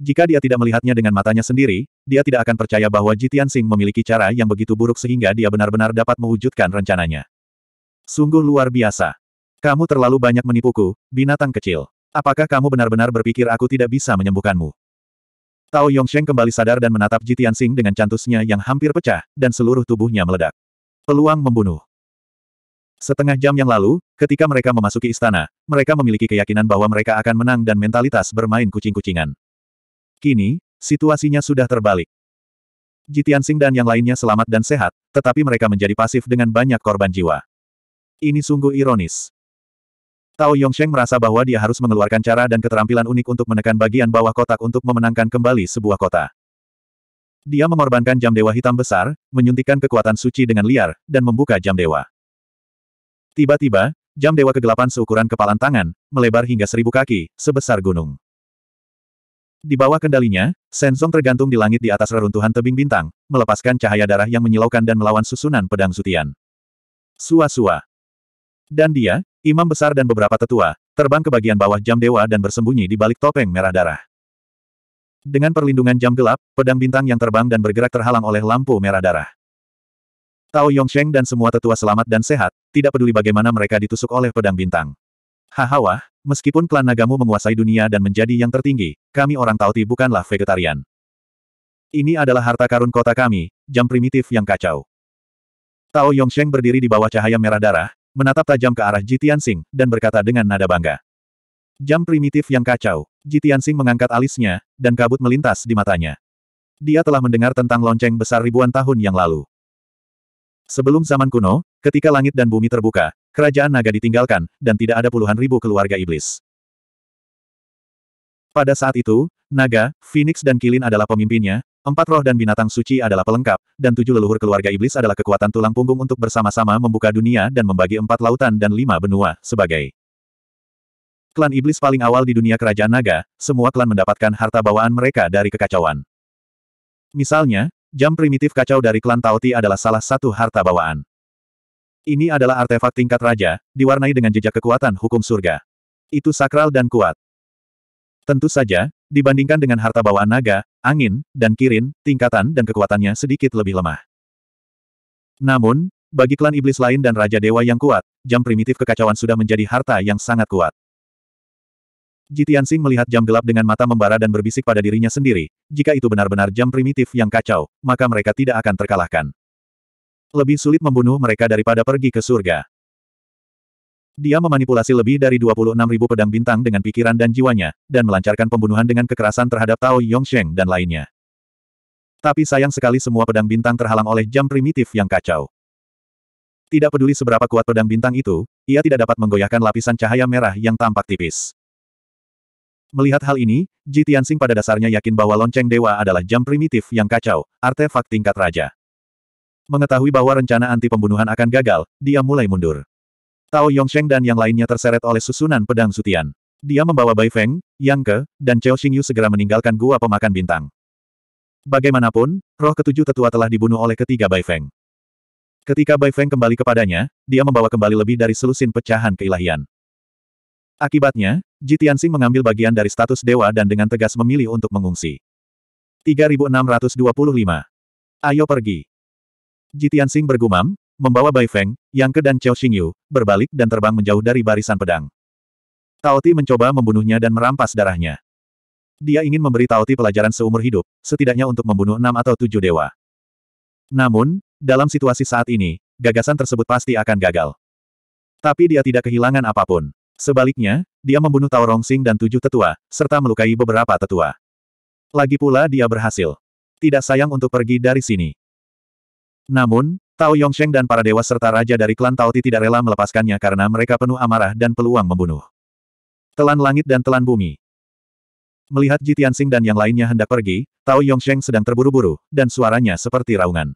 Jika dia tidak melihatnya dengan matanya sendiri, dia tidak akan percaya bahwa Jitian Sing memiliki cara yang begitu buruk sehingga dia benar-benar dapat mewujudkan rencananya. Sungguh luar biasa. Kamu terlalu banyak menipuku, binatang kecil. Apakah kamu benar-benar berpikir aku tidak bisa menyembuhkanmu? Tao Yongsheng kembali sadar dan menatap Jitian Sing dengan cantusnya yang hampir pecah, dan seluruh tubuhnya meledak. Peluang membunuh. Setengah jam yang lalu, ketika mereka memasuki istana, mereka memiliki keyakinan bahwa mereka akan menang dan mentalitas bermain kucing-kucingan. Kini, situasinya sudah terbalik. Jitian Sing dan yang lainnya selamat dan sehat, tetapi mereka menjadi pasif dengan banyak korban jiwa. Ini sungguh ironis. Tao Yongsheng merasa bahwa dia harus mengeluarkan cara dan keterampilan unik untuk menekan bagian bawah kotak untuk memenangkan kembali sebuah kota. Dia mengorbankan jam dewa hitam besar, menyuntikkan kekuatan suci dengan liar, dan membuka jam dewa. Tiba-tiba, jam dewa kegelapan seukuran kepalan tangan, melebar hingga seribu kaki, sebesar gunung. Di bawah kendalinya, Sensong tergantung di langit di atas reruntuhan tebing bintang, melepaskan cahaya darah yang menyilaukan dan melawan susunan pedang Sutian. Sua-sua. Dan dia, Imam besar dan beberapa tetua, terbang ke bagian bawah jam dewa dan bersembunyi di balik topeng merah darah. Dengan perlindungan jam gelap, pedang bintang yang terbang dan bergerak terhalang oleh lampu merah darah. Tao Yongsheng dan semua tetua selamat dan sehat, tidak peduli bagaimana mereka ditusuk oleh pedang bintang. Hahaha, meskipun klan Nagamu menguasai dunia dan menjadi yang tertinggi, kami orang Tao Ti bukanlah vegetarian. Ini adalah harta karun kota kami, jam primitif yang kacau. Tao Yongsheng berdiri di bawah cahaya merah darah, menatap tajam ke arah Jitian Sing, dan berkata dengan nada bangga. Jam primitif yang kacau, Jitian Sing mengangkat alisnya, dan kabut melintas di matanya. Dia telah mendengar tentang lonceng besar ribuan tahun yang lalu. Sebelum zaman kuno, ketika langit dan bumi terbuka, kerajaan naga ditinggalkan, dan tidak ada puluhan ribu keluarga iblis. Pada saat itu, naga, phoenix dan kilin adalah pemimpinnya, Empat roh dan binatang suci adalah pelengkap, dan tujuh leluhur keluarga iblis adalah kekuatan tulang punggung untuk bersama-sama membuka dunia dan membagi empat lautan dan lima benua, sebagai klan iblis paling awal di dunia kerajaan naga, semua klan mendapatkan harta bawaan mereka dari kekacauan. Misalnya, jam primitif kacau dari klan Taoti adalah salah satu harta bawaan. Ini adalah artefak tingkat raja, diwarnai dengan jejak kekuatan hukum surga. Itu sakral dan kuat. Tentu saja, Dibandingkan dengan harta bawaan naga, angin, dan kirin, tingkatan dan kekuatannya sedikit lebih lemah. Namun, bagi klan iblis lain dan Raja Dewa yang kuat, jam primitif kekacauan sudah menjadi harta yang sangat kuat. Jitian Sing melihat jam gelap dengan mata membara dan berbisik pada dirinya sendiri, jika itu benar-benar jam primitif yang kacau, maka mereka tidak akan terkalahkan. Lebih sulit membunuh mereka daripada pergi ke surga. Dia memanipulasi lebih dari ribu pedang bintang dengan pikiran dan jiwanya, dan melancarkan pembunuhan dengan kekerasan terhadap Tao Yongsheng dan lainnya. Tapi sayang sekali semua pedang bintang terhalang oleh jam primitif yang kacau. Tidak peduli seberapa kuat pedang bintang itu, ia tidak dapat menggoyahkan lapisan cahaya merah yang tampak tipis. Melihat hal ini, Ji Tianxing pada dasarnya yakin bahwa lonceng dewa adalah jam primitif yang kacau, artefak tingkat raja. Mengetahui bahwa rencana anti pembunuhan akan gagal, dia mulai mundur. Tao Yongsheng dan yang lainnya terseret oleh susunan pedang Sutian. Dia membawa Bai Feng, Yang Ke, dan Cao Xingyu segera meninggalkan gua pemakan bintang. Bagaimanapun, roh ketujuh tetua telah dibunuh oleh ketiga Bai Feng. Ketika Bai Feng kembali kepadanya, dia membawa kembali lebih dari selusin pecahan keilahian. Akibatnya, Ji Tianxing mengambil bagian dari status dewa dan dengan tegas memilih untuk mengungsi. 3625. Ayo pergi. Ji Tianxing bergumam, membawa Bai Feng, Yang Ke dan Chao Xingyu, berbalik dan terbang menjauh dari barisan pedang. Tao Ti mencoba membunuhnya dan merampas darahnya. Dia ingin memberi Tao Ti pelajaran seumur hidup, setidaknya untuk membunuh enam atau tujuh dewa. Namun, dalam situasi saat ini, gagasan tersebut pasti akan gagal. Tapi dia tidak kehilangan apapun. Sebaliknya, dia membunuh Tao Rongxing dan tujuh tetua, serta melukai beberapa tetua. Lagi pula dia berhasil. Tidak sayang untuk pergi dari sini. Namun, Tao Yongsheng dan para dewa serta raja dari klan Tao Ti tidak rela melepaskannya karena mereka penuh amarah dan peluang membunuh. Telan langit dan telan bumi. Melihat Ji Tianxing dan yang lainnya hendak pergi, Tao Yongsheng sedang terburu-buru, dan suaranya seperti raungan.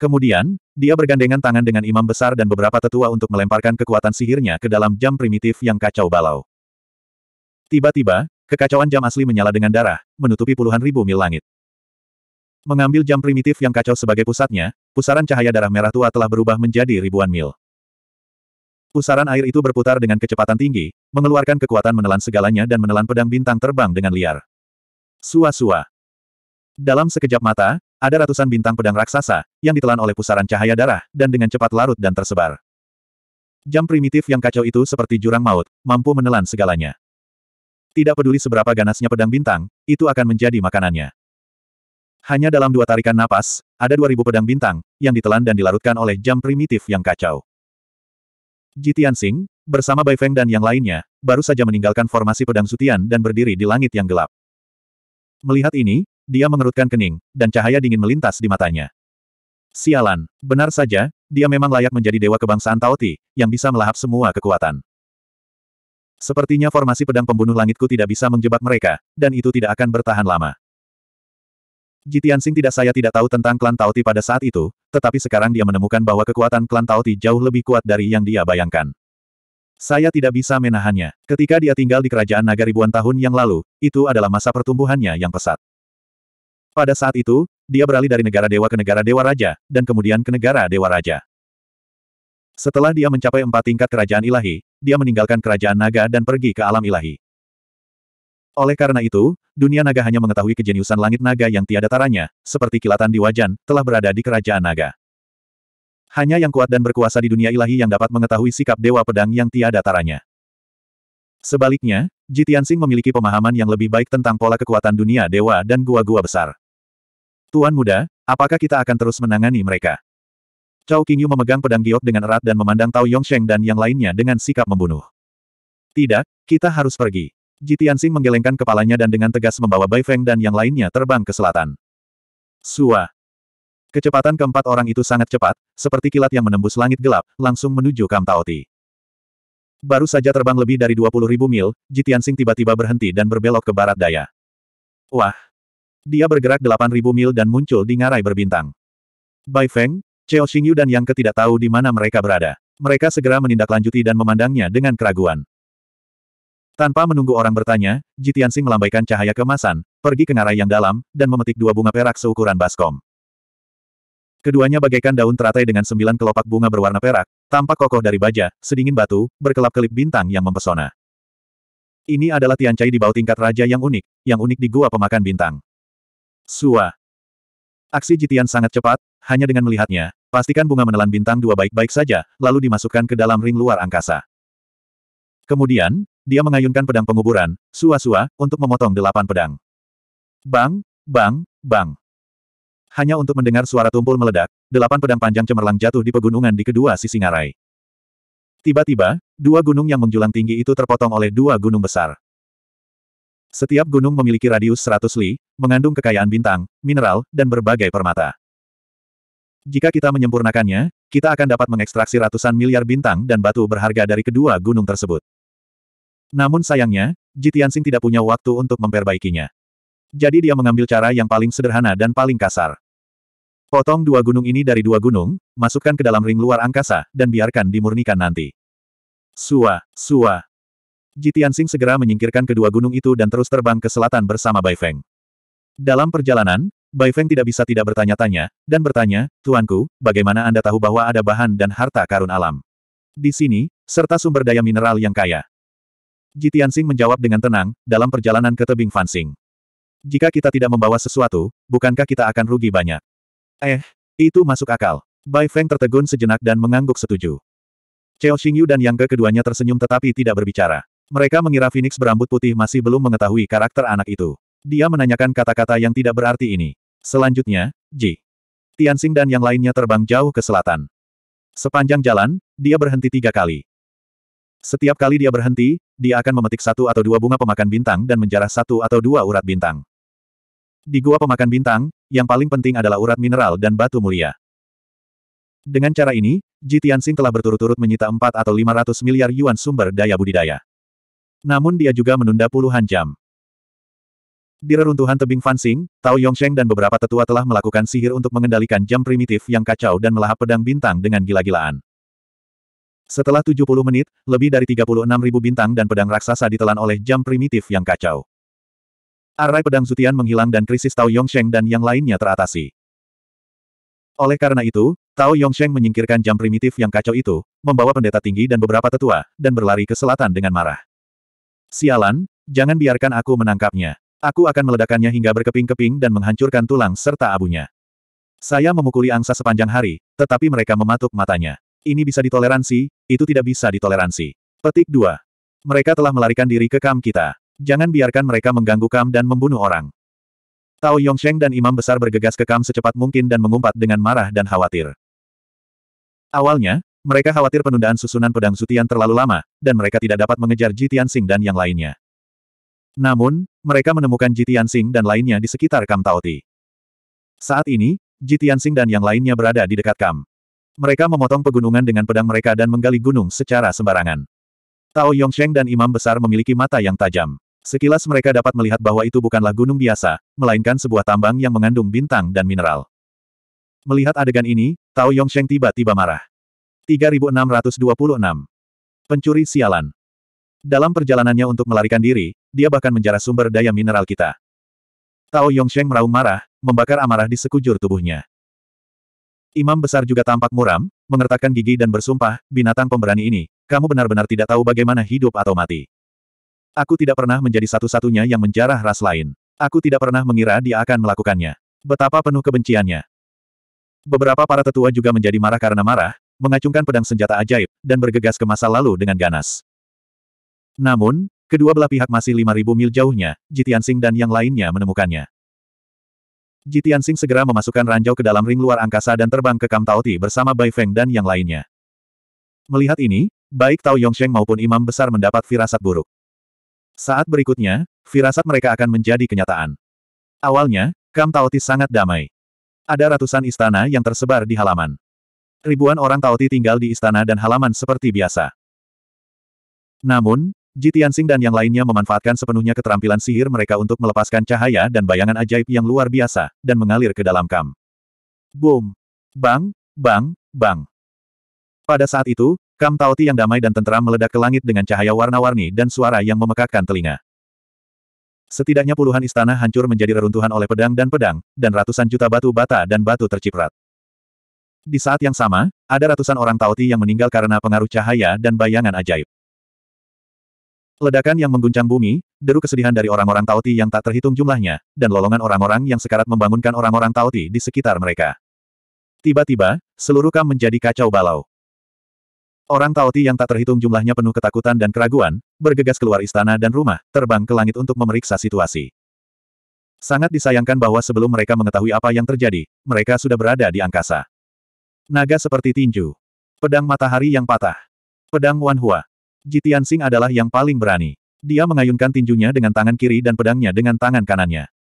Kemudian, dia bergandengan tangan dengan imam besar dan beberapa tetua untuk melemparkan kekuatan sihirnya ke dalam jam primitif yang kacau balau. Tiba-tiba, kekacauan jam asli menyala dengan darah, menutupi puluhan ribu mil langit. Mengambil jam primitif yang kacau sebagai pusatnya, pusaran cahaya darah merah tua telah berubah menjadi ribuan mil. Pusaran air itu berputar dengan kecepatan tinggi, mengeluarkan kekuatan menelan segalanya dan menelan pedang bintang terbang dengan liar. Sua-sua. Dalam sekejap mata, ada ratusan bintang pedang raksasa, yang ditelan oleh pusaran cahaya darah, dan dengan cepat larut dan tersebar. Jam primitif yang kacau itu seperti jurang maut, mampu menelan segalanya. Tidak peduli seberapa ganasnya pedang bintang, itu akan menjadi makanannya. Hanya dalam dua tarikan napas, ada dua ribu pedang bintang, yang ditelan dan dilarutkan oleh jam primitif yang kacau. Jitian Sing, bersama Bai Feng dan yang lainnya, baru saja meninggalkan formasi pedang sutian dan berdiri di langit yang gelap. Melihat ini, dia mengerutkan kening, dan cahaya dingin melintas di matanya. Sialan, benar saja, dia memang layak menjadi dewa kebangsaan Taoti, yang bisa melahap semua kekuatan. Sepertinya formasi pedang pembunuh langitku tidak bisa menjebak mereka, dan itu tidak akan bertahan lama. Jitian Jitiansing tidak saya tidak tahu tentang klan Tauti pada saat itu, tetapi sekarang dia menemukan bahwa kekuatan klan Tauti jauh lebih kuat dari yang dia bayangkan. Saya tidak bisa menahannya. Ketika dia tinggal di kerajaan naga ribuan tahun yang lalu, itu adalah masa pertumbuhannya yang pesat. Pada saat itu, dia beralih dari negara dewa ke negara dewa raja, dan kemudian ke negara dewa raja. Setelah dia mencapai empat tingkat kerajaan ilahi, dia meninggalkan kerajaan naga dan pergi ke alam ilahi. Oleh karena itu, dunia naga hanya mengetahui kejeniusan langit naga yang tiada taranya, seperti kilatan di wajan, telah berada di kerajaan naga. Hanya yang kuat dan berkuasa di dunia ilahi yang dapat mengetahui sikap dewa pedang yang tiada taranya. Sebaliknya, Jitiansing memiliki pemahaman yang lebih baik tentang pola kekuatan dunia dewa dan gua-gua besar. Tuan muda, apakah kita akan terus menangani mereka? Cao Qingyu memegang pedang giok dengan erat dan memandang Tao Yongsheng dan yang lainnya dengan sikap membunuh. Tidak, kita harus pergi. Jitiansing menggelengkan kepalanya dan dengan tegas membawa Bai Feng dan yang lainnya terbang ke selatan. Sua. Kecepatan keempat orang itu sangat cepat, seperti kilat yang menembus langit gelap, langsung menuju Kam Taoti. Baru saja terbang lebih dari 20 ribu mil, Jitiansing tiba-tiba berhenti dan berbelok ke barat daya. Wah! Dia bergerak ribu mil dan muncul di ngarai berbintang. Bai Feng, Cheo Xingyu dan yang ketidak tahu di mana mereka berada. Mereka segera menindaklanjuti dan memandangnya dengan keraguan. Tanpa menunggu orang bertanya, Jitian Sing melambaikan cahaya kemasan, pergi ke ngarai yang dalam, dan memetik dua bunga perak seukuran baskom. Keduanya bagaikan daun teratai dengan sembilan kelopak bunga berwarna perak, tampak kokoh dari baja, sedingin batu, berkelap-kelip bintang yang mempesona. Ini adalah Tiancai di bawah tingkat raja yang unik, yang unik di gua pemakan bintang. Sua. Aksi Jitian sangat cepat, hanya dengan melihatnya, pastikan bunga menelan bintang dua baik-baik saja, lalu dimasukkan ke dalam ring luar angkasa. Kemudian, dia mengayunkan pedang penguburan, sua-sua, untuk memotong delapan pedang. Bang, bang, bang. Hanya untuk mendengar suara tumpul meledak, delapan pedang panjang cemerlang jatuh di pegunungan di kedua sisi ngarai. Tiba-tiba, dua gunung yang menjulang tinggi itu terpotong oleh dua gunung besar. Setiap gunung memiliki radius 100 li, mengandung kekayaan bintang, mineral, dan berbagai permata. Jika kita menyempurnakannya, kita akan dapat mengekstraksi ratusan miliar bintang dan batu berharga dari kedua gunung tersebut. Namun sayangnya, Jitiansing tidak punya waktu untuk memperbaikinya. Jadi dia mengambil cara yang paling sederhana dan paling kasar. Potong dua gunung ini dari dua gunung, masukkan ke dalam ring luar angkasa, dan biarkan dimurnikan nanti. Sua, sua. Jitiansing segera menyingkirkan kedua gunung itu dan terus terbang ke selatan bersama Bai Feng. Dalam perjalanan, Bai Feng tidak bisa tidak bertanya-tanya, dan bertanya, Tuanku, bagaimana Anda tahu bahwa ada bahan dan harta karun alam? Di sini, serta sumber daya mineral yang kaya. Ji Tianxing menjawab dengan tenang, dalam perjalanan ke tebing Fansing. Jika kita tidak membawa sesuatu, bukankah kita akan rugi banyak? Eh, itu masuk akal. Bai Feng tertegun sejenak dan mengangguk setuju. Cao Xingyu dan Yang Ke keduanya tersenyum tetapi tidak berbicara. Mereka mengira Phoenix berambut putih masih belum mengetahui karakter anak itu. Dia menanyakan kata-kata yang tidak berarti ini. Selanjutnya, Ji. Tianxing dan yang lainnya terbang jauh ke selatan. Sepanjang jalan, dia berhenti tiga kali. Setiap kali dia berhenti, dia akan memetik satu atau dua bunga pemakan bintang dan menjarah satu atau dua urat bintang. Di gua pemakan bintang, yang paling penting adalah urat mineral dan batu mulia. Dengan cara ini, Ji Tianxing telah berturut-turut menyita empat atau lima ratus miliar yuan sumber daya budidaya. Namun dia juga menunda puluhan jam. Di reruntuhan tebing Fansing, Tao Yongsheng dan beberapa tetua telah melakukan sihir untuk mengendalikan jam primitif yang kacau dan melahap pedang bintang dengan gila-gilaan. Setelah 70 menit, lebih dari 36.000 bintang dan pedang raksasa ditelan oleh jam primitif yang kacau. Arai pedang Zutian menghilang dan krisis Tao Yongsheng dan yang lainnya teratasi. Oleh karena itu, Tao Yongsheng menyingkirkan jam primitif yang kacau itu, membawa pendeta tinggi dan beberapa tetua, dan berlari ke selatan dengan marah. Sialan, jangan biarkan aku menangkapnya. Aku akan meledakannya hingga berkeping-keping dan menghancurkan tulang serta abunya. Saya memukuli angsa sepanjang hari, tetapi mereka mematuk matanya. Ini bisa ditoleransi, itu tidak bisa ditoleransi. Petik 2. Mereka telah melarikan diri ke kam kita. Jangan biarkan mereka mengganggu kam dan membunuh orang. Tao Yongsheng dan Imam Besar bergegas ke kam secepat mungkin dan mengumpat dengan marah dan khawatir. Awalnya, mereka khawatir penundaan susunan pedang Zutian terlalu lama, dan mereka tidak dapat mengejar Jitian Sing dan yang lainnya. Namun, mereka menemukan Jitian Sing dan lainnya di sekitar Kam Tao Ti. Saat ini, Jitian Sing dan yang lainnya berada di dekat Kam. Mereka memotong pegunungan dengan pedang mereka dan menggali gunung secara sembarangan. Tao Yongsheng dan Imam Besar memiliki mata yang tajam. Sekilas mereka dapat melihat bahwa itu bukanlah gunung biasa, melainkan sebuah tambang yang mengandung bintang dan mineral. Melihat adegan ini, Tao Yongsheng tiba-tiba marah. 3626. Pencuri sialan. Dalam perjalanannya untuk melarikan diri, dia bahkan menjarah sumber daya mineral kita. Tao Yongsheng meraung marah, membakar amarah di sekujur tubuhnya. Imam besar juga tampak muram, mengertakkan gigi dan bersumpah, binatang pemberani ini, kamu benar-benar tidak tahu bagaimana hidup atau mati. Aku tidak pernah menjadi satu-satunya yang menjarah ras lain. Aku tidak pernah mengira dia akan melakukannya. Betapa penuh kebenciannya. Beberapa para tetua juga menjadi marah karena marah, mengacungkan pedang senjata ajaib, dan bergegas ke masa lalu dengan ganas. Namun, kedua belah pihak masih 5.000 mil jauhnya, Jitiansing dan yang lainnya menemukannya. Jitian Tianxing segera memasukkan ranjau ke dalam ring luar angkasa dan terbang ke Kam Taoti bersama Bai Feng dan yang lainnya. Melihat ini, baik Tao Yongsheng maupun Imam Besar mendapat firasat buruk. Saat berikutnya, firasat mereka akan menjadi kenyataan. Awalnya, Kam Taoti sangat damai. Ada ratusan istana yang tersebar di halaman. Ribuan orang Taoti tinggal di istana dan halaman seperti biasa. Namun, Ji Tianxing dan yang lainnya memanfaatkan sepenuhnya keterampilan sihir mereka untuk melepaskan cahaya dan bayangan ajaib yang luar biasa, dan mengalir ke dalam kam. Boom! Bang! Bang! Bang! Pada saat itu, kam Taoti yang damai dan tentram meledak ke langit dengan cahaya warna-warni dan suara yang memekakkan telinga. Setidaknya puluhan istana hancur menjadi reruntuhan oleh pedang dan pedang, dan ratusan juta batu bata dan batu terciprat. Di saat yang sama, ada ratusan orang Taoti yang meninggal karena pengaruh cahaya dan bayangan ajaib. Ledakan yang mengguncang bumi, deru kesedihan dari orang-orang Tauti yang tak terhitung jumlahnya, dan lolongan orang-orang yang sekarat membangunkan orang-orang Tauti di sekitar mereka. Tiba-tiba, seluruh kam menjadi kacau balau. Orang Tauti yang tak terhitung jumlahnya penuh ketakutan dan keraguan, bergegas keluar istana dan rumah, terbang ke langit untuk memeriksa situasi. Sangat disayangkan bahwa sebelum mereka mengetahui apa yang terjadi, mereka sudah berada di angkasa. Naga seperti tinju. Pedang matahari yang patah. Pedang Wanhua. Jitian Sing adalah yang paling berani. Dia mengayunkan tinjunya dengan tangan kiri dan pedangnya dengan tangan kanannya.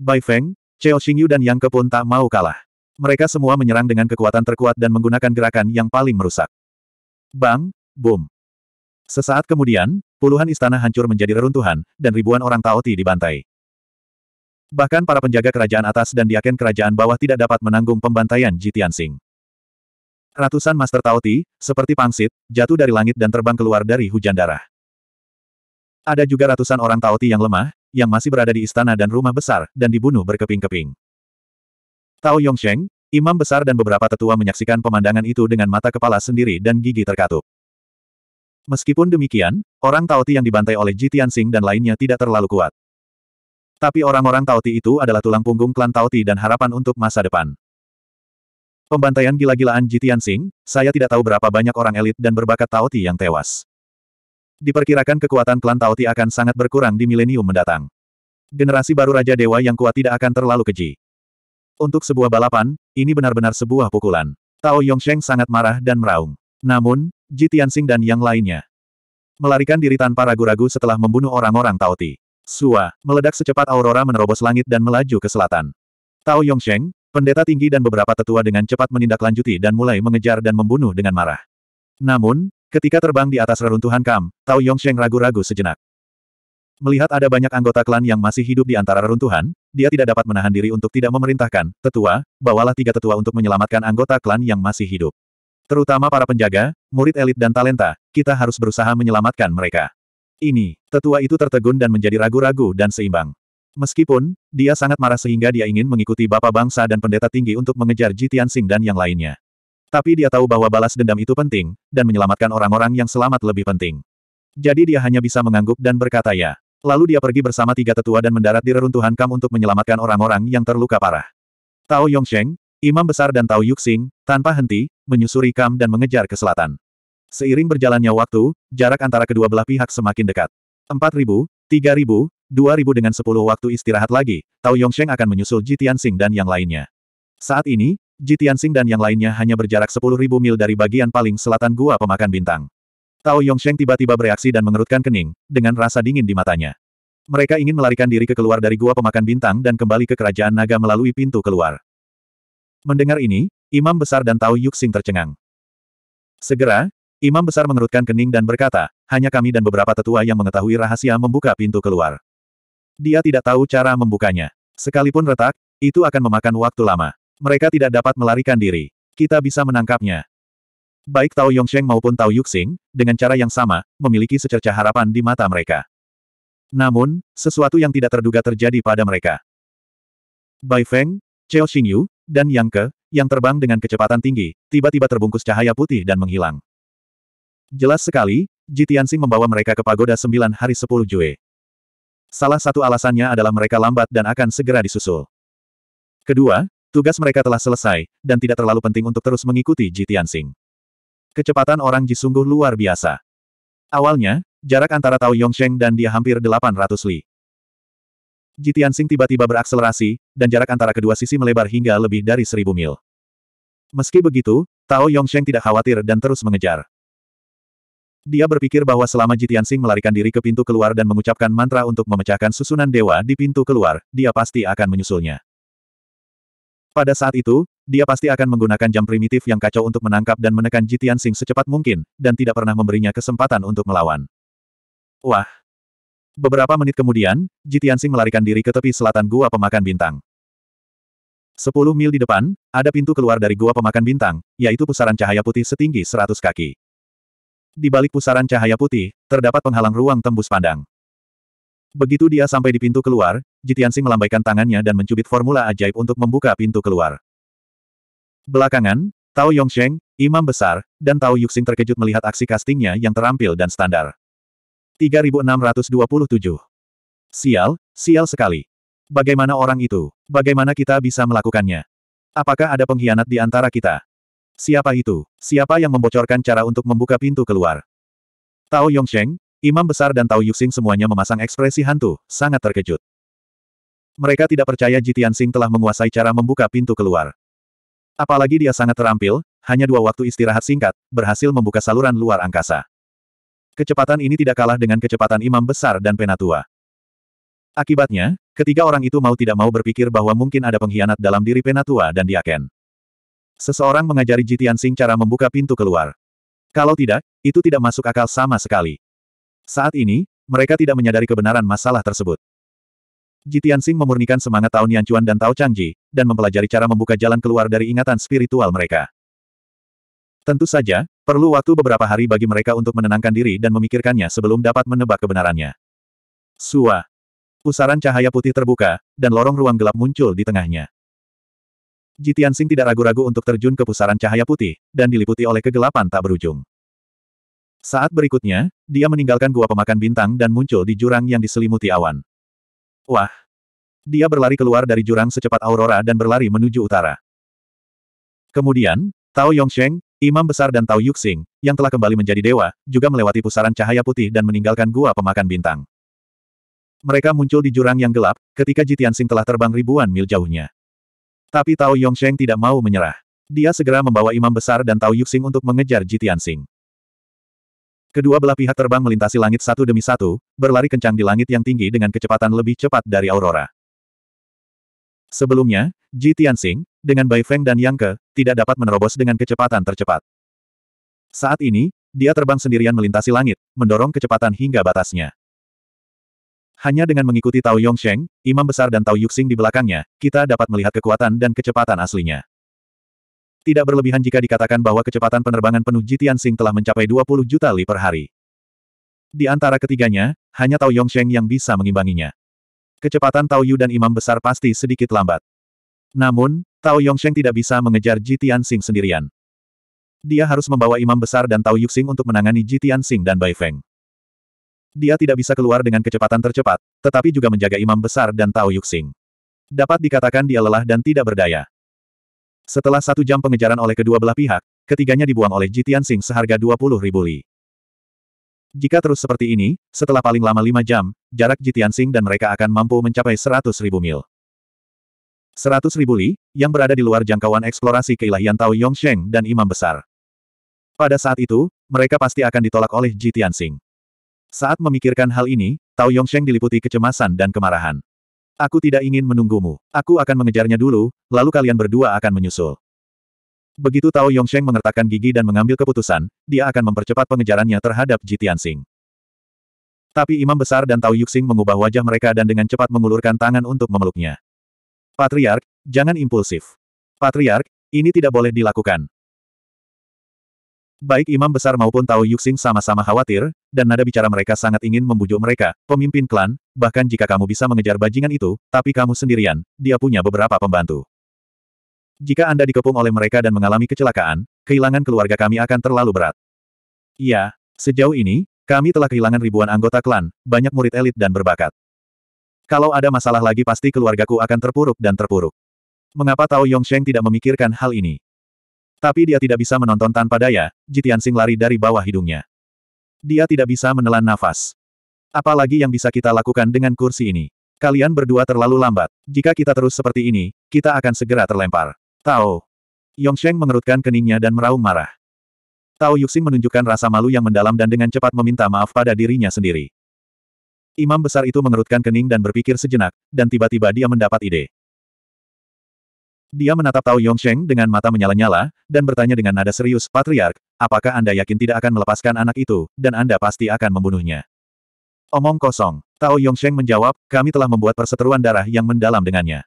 Bai Feng, Cheo Xingyu dan Yang Ke Kepun tak mau kalah. Mereka semua menyerang dengan kekuatan terkuat dan menggunakan gerakan yang paling merusak. Bang, boom. Sesaat kemudian, puluhan istana hancur menjadi reruntuhan, dan ribuan orang Taoti dibantai. Bahkan para penjaga kerajaan atas dan diaken kerajaan bawah tidak dapat menanggung pembantaian Jitian Sing. Ratusan Master Taoti, seperti pangsit, jatuh dari langit dan terbang keluar dari hujan darah. Ada juga ratusan orang Taoti yang lemah, yang masih berada di istana dan rumah besar, dan dibunuh berkeping-keping. Tao Yongsheng, imam besar dan beberapa tetua menyaksikan pemandangan itu dengan mata kepala sendiri dan gigi terkatup. Meskipun demikian, orang Taoti yang dibantai oleh Ji Tianxing dan lainnya tidak terlalu kuat. Tapi orang-orang Taoti itu adalah tulang punggung klan Taoti dan harapan untuk masa depan. Pembantaian gila-gilaan Jitian Sing, saya tidak tahu berapa banyak orang elit dan berbakat Taoti yang tewas. Diperkirakan kekuatan klan Taoti akan sangat berkurang di milenium mendatang. Generasi baru Raja Dewa yang kuat tidak akan terlalu keji. Untuk sebuah balapan, ini benar-benar sebuah pukulan. Tao Yongsheng sangat marah dan meraung. Namun, Jitian Tianxing dan yang lainnya melarikan diri tanpa ragu-ragu setelah membunuh orang-orang Taoti. Sua, meledak secepat aurora menerobos langit dan melaju ke selatan. Tao Yongsheng, Pendeta tinggi dan beberapa tetua dengan cepat menindaklanjuti dan mulai mengejar dan membunuh dengan marah. Namun, ketika terbang di atas reruntuhan Kam, Tao Yongsheng ragu-ragu sejenak. Melihat ada banyak anggota klan yang masih hidup di antara reruntuhan, dia tidak dapat menahan diri untuk tidak memerintahkan, tetua, bawalah tiga tetua untuk menyelamatkan anggota klan yang masih hidup. Terutama para penjaga, murid elit dan talenta, kita harus berusaha menyelamatkan mereka. Ini, tetua itu tertegun dan menjadi ragu-ragu dan seimbang. Meskipun, dia sangat marah sehingga dia ingin mengikuti Bapak Bangsa dan Pendeta Tinggi untuk mengejar Jitian Tianxing dan yang lainnya. Tapi dia tahu bahwa balas dendam itu penting, dan menyelamatkan orang-orang yang selamat lebih penting. Jadi dia hanya bisa mengangguk dan berkata ya. Lalu dia pergi bersama tiga tetua dan mendarat di reruntuhan kam untuk menyelamatkan orang-orang yang terluka parah. Tao Yongsheng, Imam Besar dan Tao Yuxing, tanpa henti, menyusuri kam dan mengejar ke selatan. Seiring berjalannya waktu, jarak antara kedua belah pihak semakin dekat. 4.000, 3.000, 2000 dengan 10 waktu istirahat lagi, Tao Yongsheng akan menyusul Ji Tianxing dan yang lainnya. Saat ini, Ji Tianxing dan yang lainnya hanya berjarak 10.000 mil dari bagian paling selatan gua pemakan bintang. Tao Yongsheng tiba-tiba bereaksi dan mengerutkan kening, dengan rasa dingin di matanya. Mereka ingin melarikan diri ke keluar dari gua pemakan bintang dan kembali ke kerajaan naga melalui pintu keluar. Mendengar ini, Imam Besar dan Tao Yuxing tercengang. Segera, Imam Besar mengerutkan kening dan berkata, hanya kami dan beberapa tetua yang mengetahui rahasia membuka pintu keluar. Dia tidak tahu cara membukanya. Sekalipun retak, itu akan memakan waktu lama. Mereka tidak dapat melarikan diri. Kita bisa menangkapnya. Baik Tao Yongsheng maupun Tao Yuxing, dengan cara yang sama, memiliki secerca harapan di mata mereka. Namun, sesuatu yang tidak terduga terjadi pada mereka. Bai Feng, Cheo Xingyu, dan Yang Ke, yang terbang dengan kecepatan tinggi, tiba-tiba terbungkus cahaya putih dan menghilang. Jelas sekali, Ji Tianxing membawa mereka ke pagoda 9 hari 10 Jue. Salah satu alasannya adalah mereka lambat dan akan segera disusul. Kedua, tugas mereka telah selesai, dan tidak terlalu penting untuk terus mengikuti Ji Tianxing. Kecepatan orang Ji sungguh luar biasa. Awalnya, jarak antara Tao Yongsheng dan dia hampir 800 li. Ji Tianxing tiba-tiba berakselerasi, dan jarak antara kedua sisi melebar hingga lebih dari seribu mil. Meski begitu, Tao Yongsheng tidak khawatir dan terus mengejar. Dia berpikir bahwa selama Jitian Sing melarikan diri ke pintu keluar dan mengucapkan mantra untuk memecahkan susunan dewa di pintu keluar, dia pasti akan menyusulnya. Pada saat itu, dia pasti akan menggunakan jam primitif yang kacau untuk menangkap dan menekan Jitian Sing secepat mungkin, dan tidak pernah memberinya kesempatan untuk melawan. Wah! Beberapa menit kemudian, Jitian Sing melarikan diri ke tepi selatan Gua Pemakan Bintang. Sepuluh mil di depan, ada pintu keluar dari Gua Pemakan Bintang, yaitu pusaran cahaya putih setinggi seratus kaki. Di balik pusaran cahaya putih, terdapat penghalang ruang tembus pandang. Begitu dia sampai di pintu keluar, Jitiansing melambaikan tangannya dan mencubit formula ajaib untuk membuka pintu keluar. Belakangan, Tao Yongsheng, Imam Besar, dan Tao Yuxing terkejut melihat aksi castingnya yang terampil dan standar. 3627. Sial, sial sekali. Bagaimana orang itu? Bagaimana kita bisa melakukannya? Apakah ada pengkhianat di antara kita? Siapa itu? Siapa yang membocorkan cara untuk membuka pintu keluar? Tao Yongsheng, Imam Besar dan Tao Yuxing semuanya memasang ekspresi hantu, sangat terkejut. Mereka tidak percaya Jitian Sing telah menguasai cara membuka pintu keluar. Apalagi dia sangat terampil, hanya dua waktu istirahat singkat, berhasil membuka saluran luar angkasa. Kecepatan ini tidak kalah dengan kecepatan Imam Besar dan Penatua. Akibatnya, ketiga orang itu mau tidak mau berpikir bahwa mungkin ada pengkhianat dalam diri Penatua dan Diaken. Seseorang mengajari Jitiansing cara membuka pintu keluar. Kalau tidak, itu tidak masuk akal sama sekali. Saat ini, mereka tidak menyadari kebenaran masalah tersebut. Jitiansing memurnikan semangat Nian Chuan dan Tao Changji, dan mempelajari cara membuka jalan keluar dari ingatan spiritual mereka. Tentu saja, perlu waktu beberapa hari bagi mereka untuk menenangkan diri dan memikirkannya sebelum dapat menebak kebenarannya. Sua. Pusaran cahaya putih terbuka, dan lorong ruang gelap muncul di tengahnya. Jitian Sing tidak ragu-ragu untuk terjun ke pusaran cahaya putih, dan diliputi oleh kegelapan tak berujung. Saat berikutnya, dia meninggalkan gua pemakan bintang dan muncul di jurang yang diselimuti awan. Wah! Dia berlari keluar dari jurang secepat aurora dan berlari menuju utara. Kemudian, Tao Yongsheng, Imam Besar dan Tao Yuxing, yang telah kembali menjadi dewa, juga melewati pusaran cahaya putih dan meninggalkan gua pemakan bintang. Mereka muncul di jurang yang gelap, ketika Jitian Sing telah terbang ribuan mil jauhnya. Tapi Tao Yongsheng tidak mau menyerah. Dia segera membawa imam besar dan Tao Yuxing untuk mengejar Ji Tianxing. Kedua belah pihak terbang melintasi langit satu demi satu, berlari kencang di langit yang tinggi dengan kecepatan lebih cepat dari aurora. Sebelumnya, Ji Tianxing, dengan Bai Feng dan Yang Ke, tidak dapat menerobos dengan kecepatan tercepat. Saat ini, dia terbang sendirian melintasi langit, mendorong kecepatan hingga batasnya. Hanya dengan mengikuti Tao Yongsheng, Imam Besar dan Tao Yuxing di belakangnya, kita dapat melihat kekuatan dan kecepatan aslinya. Tidak berlebihan jika dikatakan bahwa kecepatan penerbangan penuh Jitian Sing telah mencapai 20 juta li per hari. Di antara ketiganya, hanya Tao Yongsheng yang bisa mengimbanginya. Kecepatan Tao Yu dan Imam Besar pasti sedikit lambat. Namun, Tao Yongsheng tidak bisa mengejar Jitian Sing sendirian. Dia harus membawa Imam Besar dan Tao Yuxing untuk menangani Jitian Sing dan Bai Feng. Dia tidak bisa keluar dengan kecepatan tercepat, tetapi juga menjaga imam besar dan Tao Yuxing. Dapat dikatakan dia lelah dan tidak berdaya. Setelah satu jam pengejaran oleh kedua belah pihak, ketiganya dibuang oleh Jitian Sing seharga 20 ribu li. Jika terus seperti ini, setelah paling lama lima jam, jarak Jitian Sing dan mereka akan mampu mencapai 100 ribu mil. 100 ribu li, yang berada di luar jangkauan eksplorasi keilahian Tao Yongsheng dan Imam Besar. Pada saat itu, mereka pasti akan ditolak oleh Jitian Sing. Saat memikirkan hal ini, Tao Yongsheng diliputi kecemasan dan kemarahan. Aku tidak ingin menunggumu. Aku akan mengejarnya dulu, lalu kalian berdua akan menyusul. Begitu Tao Yongsheng mengertakkan gigi dan mengambil keputusan, dia akan mempercepat pengejarannya terhadap Ji Tianxing. Tapi Imam Besar dan Tao Yuxing mengubah wajah mereka dan dengan cepat mengulurkan tangan untuk memeluknya. Patriark, jangan impulsif. Patriark, ini tidak boleh dilakukan. Baik Imam Besar maupun Tao Yuxing sama-sama khawatir, dan nada bicara mereka sangat ingin membujuk mereka, pemimpin klan, bahkan jika kamu bisa mengejar bajingan itu, tapi kamu sendirian, dia punya beberapa pembantu. Jika Anda dikepung oleh mereka dan mengalami kecelakaan, kehilangan keluarga kami akan terlalu berat. Iya, sejauh ini, kami telah kehilangan ribuan anggota klan, banyak murid elit dan berbakat. Kalau ada masalah lagi pasti keluargaku akan terpuruk dan terpuruk. Mengapa Tao Yongsheng tidak memikirkan hal ini? Tapi dia tidak bisa menonton tanpa daya, Jitian sing lari dari bawah hidungnya. Dia tidak bisa menelan nafas. Apalagi yang bisa kita lakukan dengan kursi ini. Kalian berdua terlalu lambat. Jika kita terus seperti ini, kita akan segera terlempar. Tao. Yongsheng mengerutkan keningnya dan meraung marah. Tao Yuxing menunjukkan rasa malu yang mendalam dan dengan cepat meminta maaf pada dirinya sendiri. Imam besar itu mengerutkan kening dan berpikir sejenak, dan tiba-tiba dia mendapat ide. Dia menatap Tao Yongsheng dengan mata menyala-nyala, dan bertanya dengan nada serius, Patriark, apakah Anda yakin tidak akan melepaskan anak itu, dan Anda pasti akan membunuhnya? Omong kosong. Tao Yongsheng menjawab, kami telah membuat perseteruan darah yang mendalam dengannya.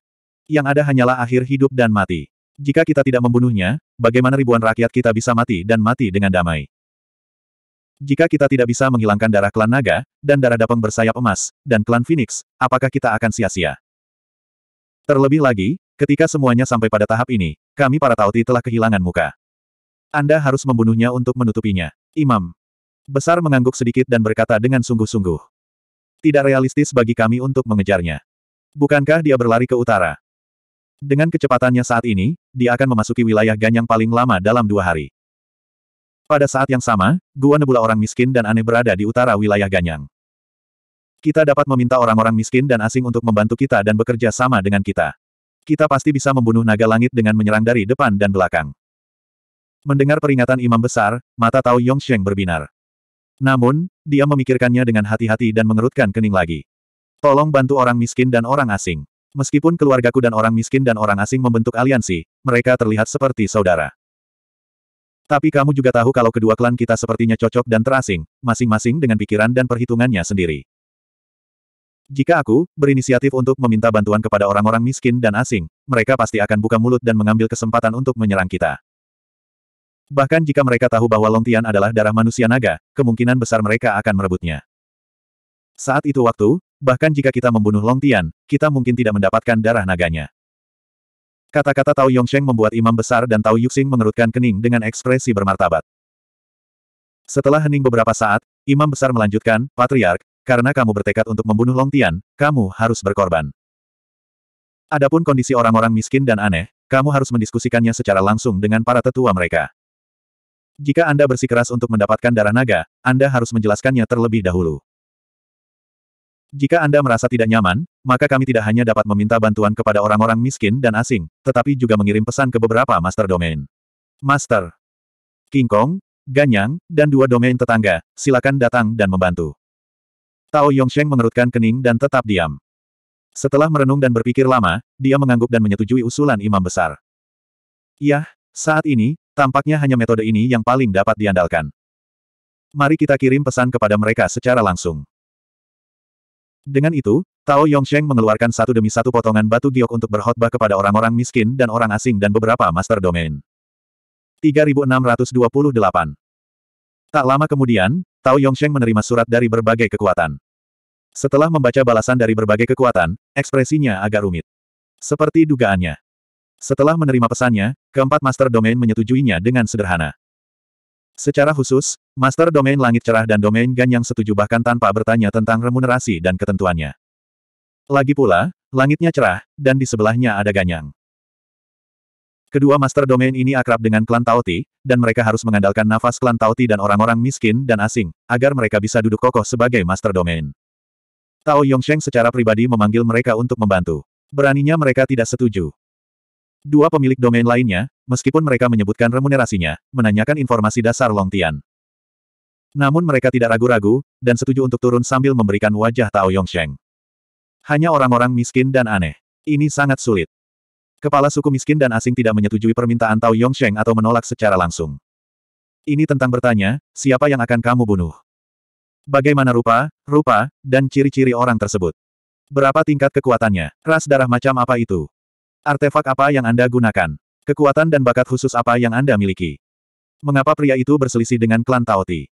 Yang ada hanyalah akhir hidup dan mati. Jika kita tidak membunuhnya, bagaimana ribuan rakyat kita bisa mati dan mati dengan damai? Jika kita tidak bisa menghilangkan darah klan naga, dan darah dapeng bersayap emas, dan klan phoenix, apakah kita akan sia-sia? Terlebih lagi, Ketika semuanya sampai pada tahap ini, kami para Tauti telah kehilangan muka. Anda harus membunuhnya untuk menutupinya. Imam. Besar mengangguk sedikit dan berkata dengan sungguh-sungguh. Tidak realistis bagi kami untuk mengejarnya. Bukankah dia berlari ke utara? Dengan kecepatannya saat ini, dia akan memasuki wilayah ganyang paling lama dalam dua hari. Pada saat yang sama, gua nebula orang miskin dan aneh berada di utara wilayah ganyang. Kita dapat meminta orang-orang miskin dan asing untuk membantu kita dan bekerja sama dengan kita. Kita pasti bisa membunuh naga langit dengan menyerang dari depan dan belakang. Mendengar peringatan imam besar, mata Tao Yongsheng berbinar. Namun, dia memikirkannya dengan hati-hati dan mengerutkan kening lagi. Tolong bantu orang miskin dan orang asing. Meskipun keluargaku dan orang miskin dan orang asing membentuk aliansi, mereka terlihat seperti saudara. Tapi kamu juga tahu kalau kedua klan kita sepertinya cocok dan terasing, masing-masing dengan pikiran dan perhitungannya sendiri. Jika aku berinisiatif untuk meminta bantuan kepada orang-orang miskin dan asing, mereka pasti akan buka mulut dan mengambil kesempatan untuk menyerang kita. Bahkan jika mereka tahu bahwa Longtian adalah darah manusia naga, kemungkinan besar mereka akan merebutnya. Saat itu waktu, bahkan jika kita membunuh Longtian, kita mungkin tidak mendapatkan darah naganya. Kata-kata Tao Yongsheng membuat imam besar dan Tao Yuxing mengerutkan kening dengan ekspresi bermartabat. Setelah hening beberapa saat, imam besar melanjutkan, Patriark, karena kamu bertekad untuk membunuh Long Tian, kamu harus berkorban. Adapun kondisi orang-orang miskin dan aneh, kamu harus mendiskusikannya secara langsung dengan para tetua mereka. Jika Anda bersikeras untuk mendapatkan darah naga, Anda harus menjelaskannya terlebih dahulu. Jika Anda merasa tidak nyaman, maka kami tidak hanya dapat meminta bantuan kepada orang-orang miskin dan asing, tetapi juga mengirim pesan ke beberapa master domain. Master King Kong, Ganyang, dan dua domain tetangga, silakan datang dan membantu. Tao Yongsheng mengerutkan kening dan tetap diam. Setelah merenung dan berpikir lama, dia mengangguk dan menyetujui usulan imam besar. Yah, saat ini, tampaknya hanya metode ini yang paling dapat diandalkan. Mari kita kirim pesan kepada mereka secara langsung. Dengan itu, Tao Yongsheng mengeluarkan satu demi satu potongan batu giok untuk berkhotbah kepada orang-orang miskin dan orang asing dan beberapa master domain. 3628 Tak lama kemudian, Tao Yongsheng menerima surat dari berbagai kekuatan. Setelah membaca balasan dari berbagai kekuatan, ekspresinya agak rumit. Seperti dugaannya. Setelah menerima pesannya, keempat Master Domain menyetujuinya dengan sederhana. Secara khusus, Master Domain Langit Cerah dan Domain Gan yang setuju bahkan tanpa bertanya tentang remunerasi dan ketentuannya. Lagi pula, langitnya cerah, dan di sebelahnya ada ganyang. Kedua master domain ini akrab dengan klan Taoti, dan mereka harus mengandalkan nafas klan Taoti dan orang-orang miskin dan asing, agar mereka bisa duduk kokoh sebagai master domain. Tao Yongsheng secara pribadi memanggil mereka untuk membantu. Beraninya mereka tidak setuju. Dua pemilik domain lainnya, meskipun mereka menyebutkan remunerasinya, menanyakan informasi dasar Long Tian. Namun mereka tidak ragu-ragu, dan setuju untuk turun sambil memberikan wajah Tao Yongsheng. Hanya orang-orang miskin dan aneh. Ini sangat sulit. Kepala suku miskin dan asing tidak menyetujui permintaan Tao Yongsheng atau menolak secara langsung. Ini tentang bertanya, siapa yang akan kamu bunuh? Bagaimana rupa, rupa, dan ciri-ciri orang tersebut? Berapa tingkat kekuatannya? Ras darah macam apa itu? Artefak apa yang Anda gunakan? Kekuatan dan bakat khusus apa yang Anda miliki? Mengapa pria itu berselisih dengan klan Taoti?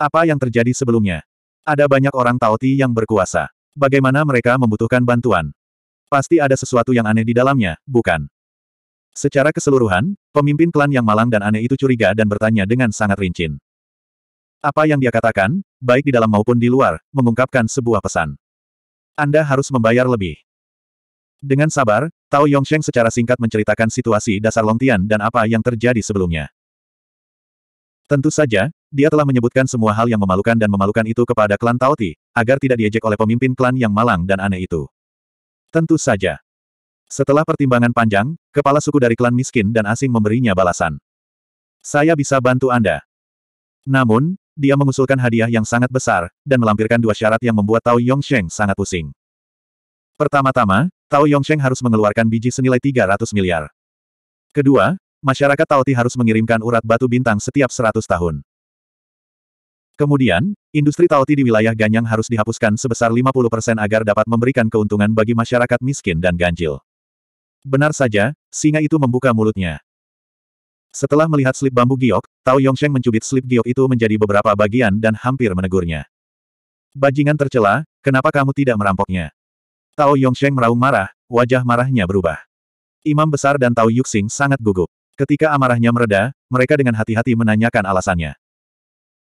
Apa yang terjadi sebelumnya? Ada banyak orang Taoti yang berkuasa. Bagaimana mereka membutuhkan bantuan? Pasti ada sesuatu yang aneh di dalamnya, bukan? Secara keseluruhan, pemimpin klan yang malang dan aneh itu curiga dan bertanya dengan sangat rincin. Apa yang dia katakan, baik di dalam maupun di luar, mengungkapkan sebuah pesan. Anda harus membayar lebih. Dengan sabar, Tao Yongsheng secara singkat menceritakan situasi dasar Longtian dan apa yang terjadi sebelumnya. Tentu saja, dia telah menyebutkan semua hal yang memalukan dan memalukan itu kepada klan Taoti, agar tidak diejek oleh pemimpin klan yang malang dan aneh itu. Tentu saja. Setelah pertimbangan panjang, kepala suku dari klan miskin dan asing memberinya balasan. Saya bisa bantu Anda. Namun, dia mengusulkan hadiah yang sangat besar, dan melampirkan dua syarat yang membuat Tao Yongsheng sangat pusing. Pertama-tama, Tao Yongsheng harus mengeluarkan biji senilai 300 miliar. Kedua, masyarakat Tao Ti harus mengirimkan urat batu bintang setiap 100 tahun. Kemudian, industri Taoti di wilayah Ganyang harus dihapuskan sebesar 50% agar dapat memberikan keuntungan bagi masyarakat miskin dan ganjil. Benar saja, singa itu membuka mulutnya. Setelah melihat slip bambu giok, Tao Yongsheng mencubit slip giok itu menjadi beberapa bagian dan hampir menegurnya. Bajingan tercela, kenapa kamu tidak merampoknya? Tao Yongsheng meraung marah, wajah marahnya berubah. Imam Besar dan Tao Yuxing sangat gugup. Ketika amarahnya mereda, mereka dengan hati-hati menanyakan alasannya.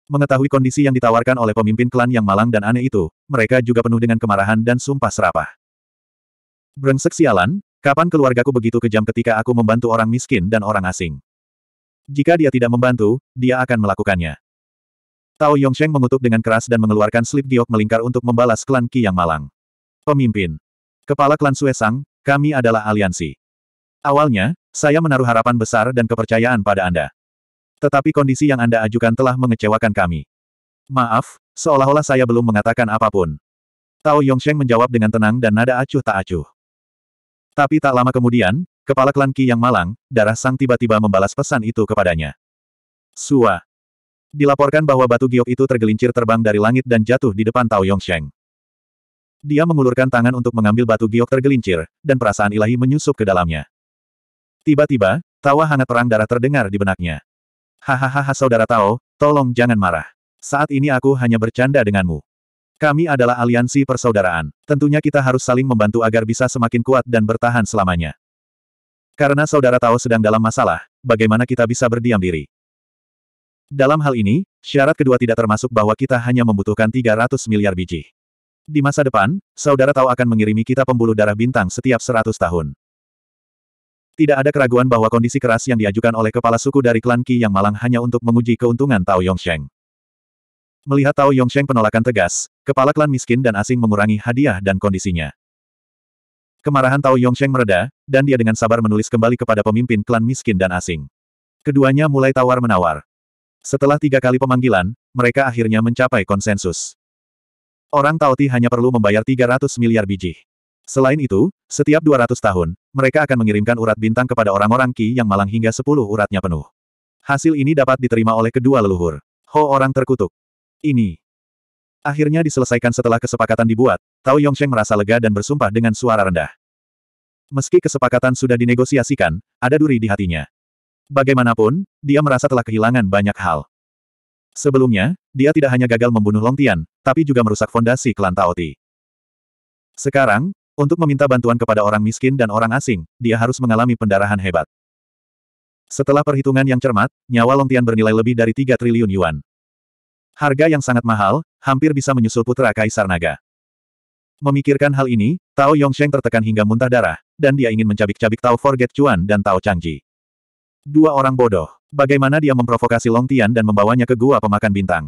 Mengetahui kondisi yang ditawarkan oleh pemimpin klan yang malang dan aneh itu, mereka juga penuh dengan kemarahan dan sumpah serapah. Brengsek sialan, kapan keluargaku begitu kejam ketika aku membantu orang miskin dan orang asing? Jika dia tidak membantu, dia akan melakukannya. Tao Yongsheng mengutuk dengan keras dan mengeluarkan slip giok melingkar untuk membalas klan Ki yang malang. Pemimpin. Kepala klan Suesang, kami adalah aliansi. Awalnya, saya menaruh harapan besar dan kepercayaan pada Anda. Tetapi kondisi yang Anda ajukan telah mengecewakan kami. Maaf, seolah-olah saya belum mengatakan apapun. Tao Yongsheng menjawab dengan tenang dan nada acuh tak acuh. Tapi tak lama kemudian, kepala klan Qi yang malang, darah sang tiba-tiba membalas pesan itu kepadanya. Sua. Dilaporkan bahwa batu giok itu tergelincir terbang dari langit dan jatuh di depan Tao Yongsheng. Dia mengulurkan tangan untuk mengambil batu giok tergelincir, dan perasaan ilahi menyusup ke dalamnya. Tiba-tiba, tawa hangat perang darah terdengar di benaknya. Hahaha saudara Tao, tolong jangan marah. Saat ini aku hanya bercanda denganmu. Kami adalah aliansi persaudaraan. Tentunya kita harus saling membantu agar bisa semakin kuat dan bertahan selamanya. Karena saudara Tao sedang dalam masalah, bagaimana kita bisa berdiam diri? Dalam hal ini, syarat kedua tidak termasuk bahwa kita hanya membutuhkan 300 miliar biji. Di masa depan, saudara Tao akan mengirimi kita pembuluh darah bintang setiap 100 tahun. Tidak ada keraguan bahwa kondisi keras yang diajukan oleh kepala suku dari klan Qi yang malang hanya untuk menguji keuntungan Tao Yongsheng. Melihat Tao Yongsheng penolakan tegas, kepala klan miskin dan asing mengurangi hadiah dan kondisinya. Kemarahan Tao Yongsheng mereda, dan dia dengan sabar menulis kembali kepada pemimpin klan miskin dan asing. Keduanya mulai tawar-menawar. Setelah tiga kali pemanggilan, mereka akhirnya mencapai konsensus. Orang Tao Ti hanya perlu membayar 300 miliar biji. Selain itu, setiap 200 tahun, mereka akan mengirimkan urat bintang kepada orang-orang Qi yang malang hingga 10 uratnya penuh. Hasil ini dapat diterima oleh kedua leluhur. Ho orang terkutuk. Ini. Akhirnya diselesaikan setelah kesepakatan dibuat, Tao Yongsheng merasa lega dan bersumpah dengan suara rendah. Meski kesepakatan sudah dinegosiasikan, ada duri di hatinya. Bagaimanapun, dia merasa telah kehilangan banyak hal. Sebelumnya, dia tidak hanya gagal membunuh Long Tian, tapi juga merusak fondasi klan Tao Ti. Sekarang, untuk meminta bantuan kepada orang miskin dan orang asing, dia harus mengalami pendarahan hebat. Setelah perhitungan yang cermat, nyawa Longtian bernilai lebih dari 3 triliun yuan. Harga yang sangat mahal, hampir bisa menyusul putra Kaisar Naga. Memikirkan hal ini, Tao Yongsheng tertekan hingga muntah darah, dan dia ingin mencabik-cabik Tao Forget Chuan dan Tao Changji. Dua orang bodoh. Bagaimana dia memprovokasi Long Tian dan membawanya ke gua pemakan bintang?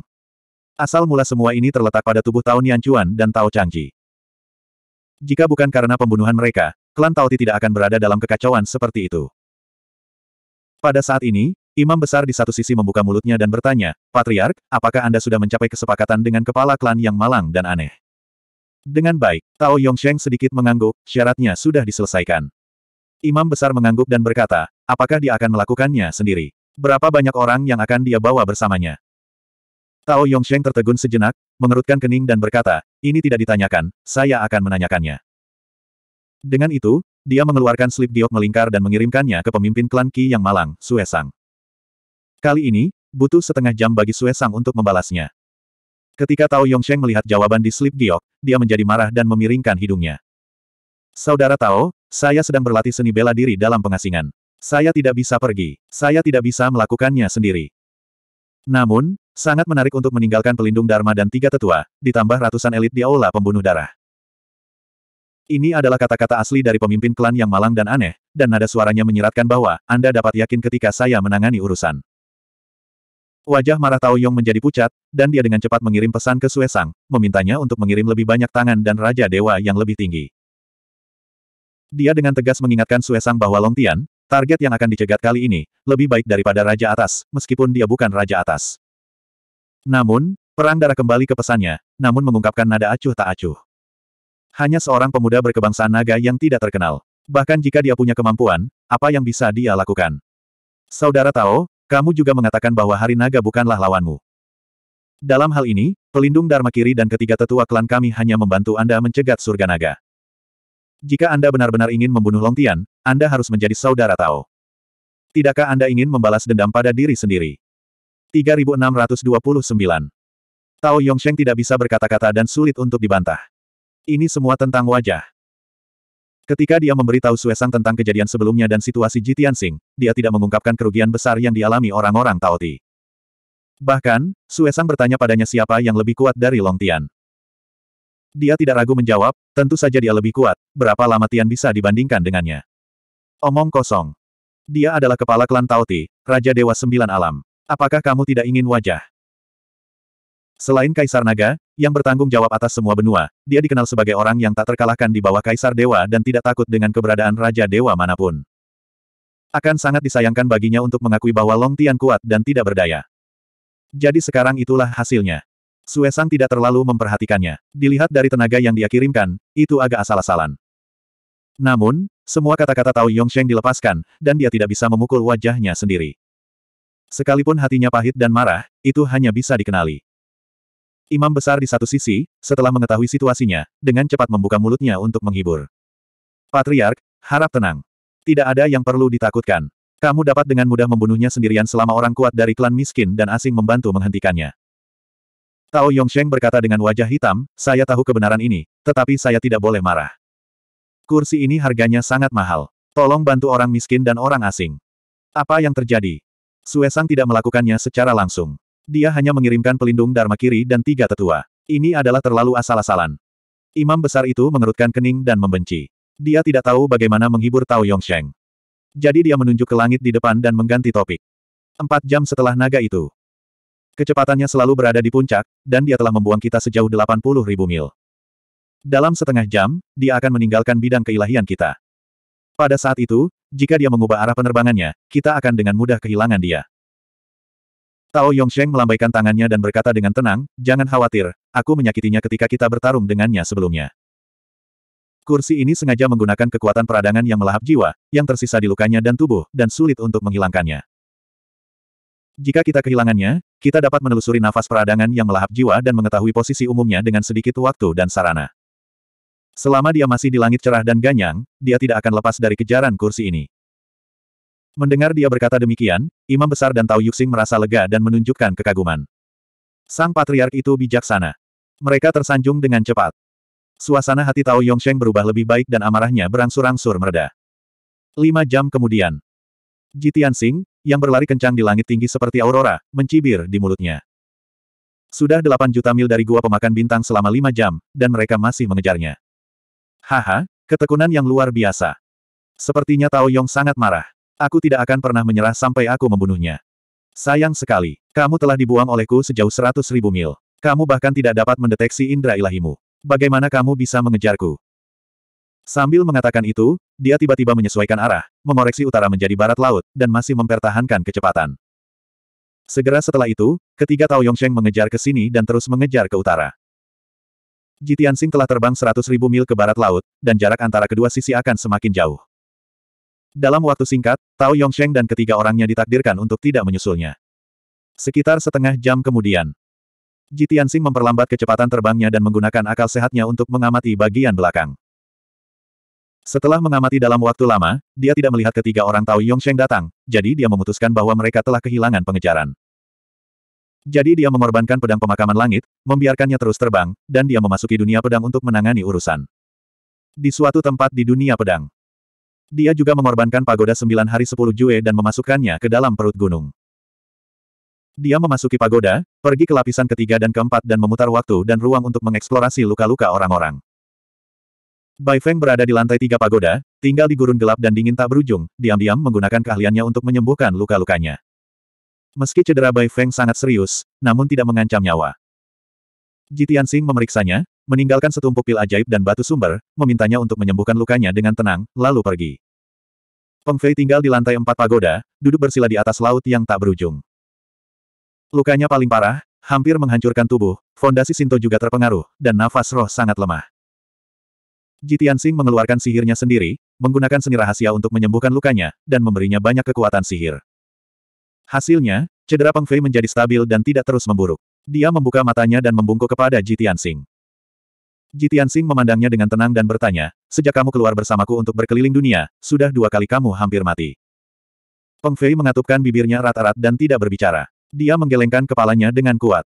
Asal mula semua ini terletak pada tubuh Tao Nian Chuan dan Tao Changji. Jika bukan karena pembunuhan mereka, klan Tauti tidak akan berada dalam kekacauan seperti itu. Pada saat ini, Imam Besar di satu sisi membuka mulutnya dan bertanya, Patriark, apakah Anda sudah mencapai kesepakatan dengan kepala klan yang malang dan aneh? Dengan baik, Tao Yongsheng sedikit mengangguk, syaratnya sudah diselesaikan. Imam Besar mengangguk dan berkata, apakah dia akan melakukannya sendiri? Berapa banyak orang yang akan dia bawa bersamanya? Tao Yongsheng tertegun sejenak, mengerutkan kening dan berkata, ini tidak ditanyakan, saya akan menanyakannya. Dengan itu, dia mengeluarkan slip giok melingkar dan mengirimkannya ke pemimpin klan Qi yang malang, Suesang. Kali ini, butuh setengah jam bagi Suesang untuk membalasnya. Ketika Tao Yongsheng melihat jawaban di slip giok, dia menjadi marah dan memiringkan hidungnya. Saudara Tao, saya sedang berlatih seni bela diri dalam pengasingan. Saya tidak bisa pergi. Saya tidak bisa melakukannya sendiri. Namun, Sangat menarik untuk meninggalkan pelindung Dharma dan tiga tetua, ditambah ratusan elit di aula pembunuh darah. Ini adalah kata-kata asli dari pemimpin klan yang malang dan aneh, dan nada suaranya menyiratkan bahwa Anda dapat yakin ketika saya menangani urusan. Wajah marah Tao Yong menjadi pucat, dan dia dengan cepat mengirim pesan ke Sue Sang, memintanya untuk mengirim lebih banyak tangan dan Raja Dewa yang lebih tinggi. Dia dengan tegas mengingatkan Sue Sang bahwa Long Tian, target yang akan dicegat kali ini, lebih baik daripada Raja Atas, meskipun dia bukan Raja Atas. Namun, perang darah kembali ke pesannya, namun mengungkapkan nada acuh tak acuh. Hanya seorang pemuda berkebangsaan naga yang tidak terkenal. Bahkan jika dia punya kemampuan, apa yang bisa dia lakukan? Saudara Tao, kamu juga mengatakan bahwa hari naga bukanlah lawanmu. Dalam hal ini, pelindung Dharma Kiri dan ketiga tetua klan kami hanya membantu Anda mencegat surga naga. Jika Anda benar-benar ingin membunuh Longtian, Anda harus menjadi saudara Tao. Tidakkah Anda ingin membalas dendam pada diri sendiri? 3629. Tao Yongsheng tidak bisa berkata-kata dan sulit untuk dibantah. Ini semua tentang wajah. Ketika dia memberitahu Suesang tentang kejadian sebelumnya dan situasi Ji Tianxing, dia tidak mengungkapkan kerugian besar yang dialami orang-orang Tao Ti. Bahkan, Suesang bertanya padanya siapa yang lebih kuat dari Long Tian. Dia tidak ragu menjawab, tentu saja dia lebih kuat, berapa lama Tian bisa dibandingkan dengannya. Omong kosong. Dia adalah kepala klan Tao Ti, Raja Dewa Sembilan Alam. Apakah kamu tidak ingin wajah? Selain Kaisar Naga, yang bertanggung jawab atas semua benua, dia dikenal sebagai orang yang tak terkalahkan di bawah Kaisar Dewa dan tidak takut dengan keberadaan Raja Dewa manapun. Akan sangat disayangkan baginya untuk mengakui bahwa Long Tian kuat dan tidak berdaya. Jadi sekarang itulah hasilnya. Suesang tidak terlalu memperhatikannya. Dilihat dari tenaga yang dia kirimkan, itu agak asal-asalan. Namun, semua kata-kata Tao Yongsheng dilepaskan, dan dia tidak bisa memukul wajahnya sendiri. Sekalipun hatinya pahit dan marah, itu hanya bisa dikenali. Imam besar di satu sisi, setelah mengetahui situasinya, dengan cepat membuka mulutnya untuk menghibur. Patriark, harap tenang. Tidak ada yang perlu ditakutkan. Kamu dapat dengan mudah membunuhnya sendirian selama orang kuat dari klan miskin dan asing membantu menghentikannya. Tao Yongsheng berkata dengan wajah hitam, saya tahu kebenaran ini, tetapi saya tidak boleh marah. Kursi ini harganya sangat mahal. Tolong bantu orang miskin dan orang asing. Apa yang terjadi? Suesang tidak melakukannya secara langsung. Dia hanya mengirimkan pelindung Dharma Kiri dan tiga tetua. Ini adalah terlalu asal-asalan. Imam besar itu mengerutkan kening dan membenci. Dia tidak tahu bagaimana menghibur Tao Yongsheng. Jadi dia menunjuk ke langit di depan dan mengganti topik. Empat jam setelah naga itu. Kecepatannya selalu berada di puncak, dan dia telah membuang kita sejauh 80 ribu mil. Dalam setengah jam, dia akan meninggalkan bidang keilahian kita. Pada saat itu, jika dia mengubah arah penerbangannya, kita akan dengan mudah kehilangan dia. Tao Yongsheng melambaikan tangannya dan berkata dengan tenang, jangan khawatir, aku menyakitinya ketika kita bertarung dengannya sebelumnya. Kursi ini sengaja menggunakan kekuatan peradangan yang melahap jiwa, yang tersisa di lukanya dan tubuh, dan sulit untuk menghilangkannya. Jika kita kehilangannya, kita dapat menelusuri nafas peradangan yang melahap jiwa dan mengetahui posisi umumnya dengan sedikit waktu dan sarana. Selama dia masih di langit cerah dan ganyang, dia tidak akan lepas dari kejaran kursi ini. Mendengar dia berkata demikian, Imam Besar dan Tao Yuxing merasa lega dan menunjukkan kekaguman. Sang patriark itu bijaksana. Mereka tersanjung dengan cepat. Suasana hati Tao Yongsheng berubah lebih baik dan amarahnya berangsur-angsur mereda. Lima jam kemudian. Ji Tianxing, yang berlari kencang di langit tinggi seperti aurora, mencibir di mulutnya. Sudah delapan juta mil dari gua pemakan bintang selama lima jam, dan mereka masih mengejarnya. Haha, ketekunan yang luar biasa. Sepertinya Tao Yong sangat marah. Aku tidak akan pernah menyerah sampai aku membunuhnya. Sayang sekali, kamu telah dibuang olehku sejauh seratus ribu mil. Kamu bahkan tidak dapat mendeteksi indera ilahimu. Bagaimana kamu bisa mengejarku? Sambil mengatakan itu, dia tiba-tiba menyesuaikan arah, mengoreksi utara menjadi barat laut, dan masih mempertahankan kecepatan. Segera setelah itu, ketiga Tao Yongsheng mengejar ke sini dan terus mengejar ke utara. Jitiansing telah terbang 100.000 mil ke barat laut, dan jarak antara kedua sisi akan semakin jauh. Dalam waktu singkat, Tao Yongsheng dan ketiga orangnya ditakdirkan untuk tidak menyusulnya. Sekitar setengah jam kemudian, Jitiansing memperlambat kecepatan terbangnya dan menggunakan akal sehatnya untuk mengamati bagian belakang. Setelah mengamati dalam waktu lama, dia tidak melihat ketiga orang Tao Yongsheng datang, jadi dia memutuskan bahwa mereka telah kehilangan pengejaran. Jadi dia mengorbankan pedang pemakaman langit, membiarkannya terus terbang, dan dia memasuki dunia pedang untuk menangani urusan. Di suatu tempat di dunia pedang. Dia juga mengorbankan pagoda sembilan hari sepuluh jue dan memasukkannya ke dalam perut gunung. Dia memasuki pagoda, pergi ke lapisan ketiga dan keempat dan memutar waktu dan ruang untuk mengeksplorasi luka-luka orang-orang. Bai Feng berada di lantai tiga pagoda, tinggal di gurun gelap dan dingin tak berujung, diam-diam menggunakan keahliannya untuk menyembuhkan luka-lukanya. Meski cedera Bai Feng sangat serius, namun tidak mengancam nyawa. Jitian Sing memeriksanya, meninggalkan setumpuk pil ajaib dan batu sumber, memintanya untuk menyembuhkan lukanya dengan tenang, lalu pergi. Peng Fei tinggal di lantai empat pagoda, duduk bersila di atas laut yang tak berujung. Lukanya paling parah, hampir menghancurkan tubuh, fondasi Sinto juga terpengaruh, dan nafas roh sangat lemah. Jitian Sing mengeluarkan sihirnya sendiri, menggunakan seni rahasia untuk menyembuhkan lukanya, dan memberinya banyak kekuatan sihir. Hasilnya, cedera Peng Fei menjadi stabil dan tidak terus memburuk. Dia membuka matanya dan membungkuk kepada Jitian Sing. Jitian Sing memandangnya dengan tenang dan bertanya, sejak kamu keluar bersamaku untuk berkeliling dunia, sudah dua kali kamu hampir mati. Peng Fei mengatupkan bibirnya rata rat dan tidak berbicara. Dia menggelengkan kepalanya dengan kuat.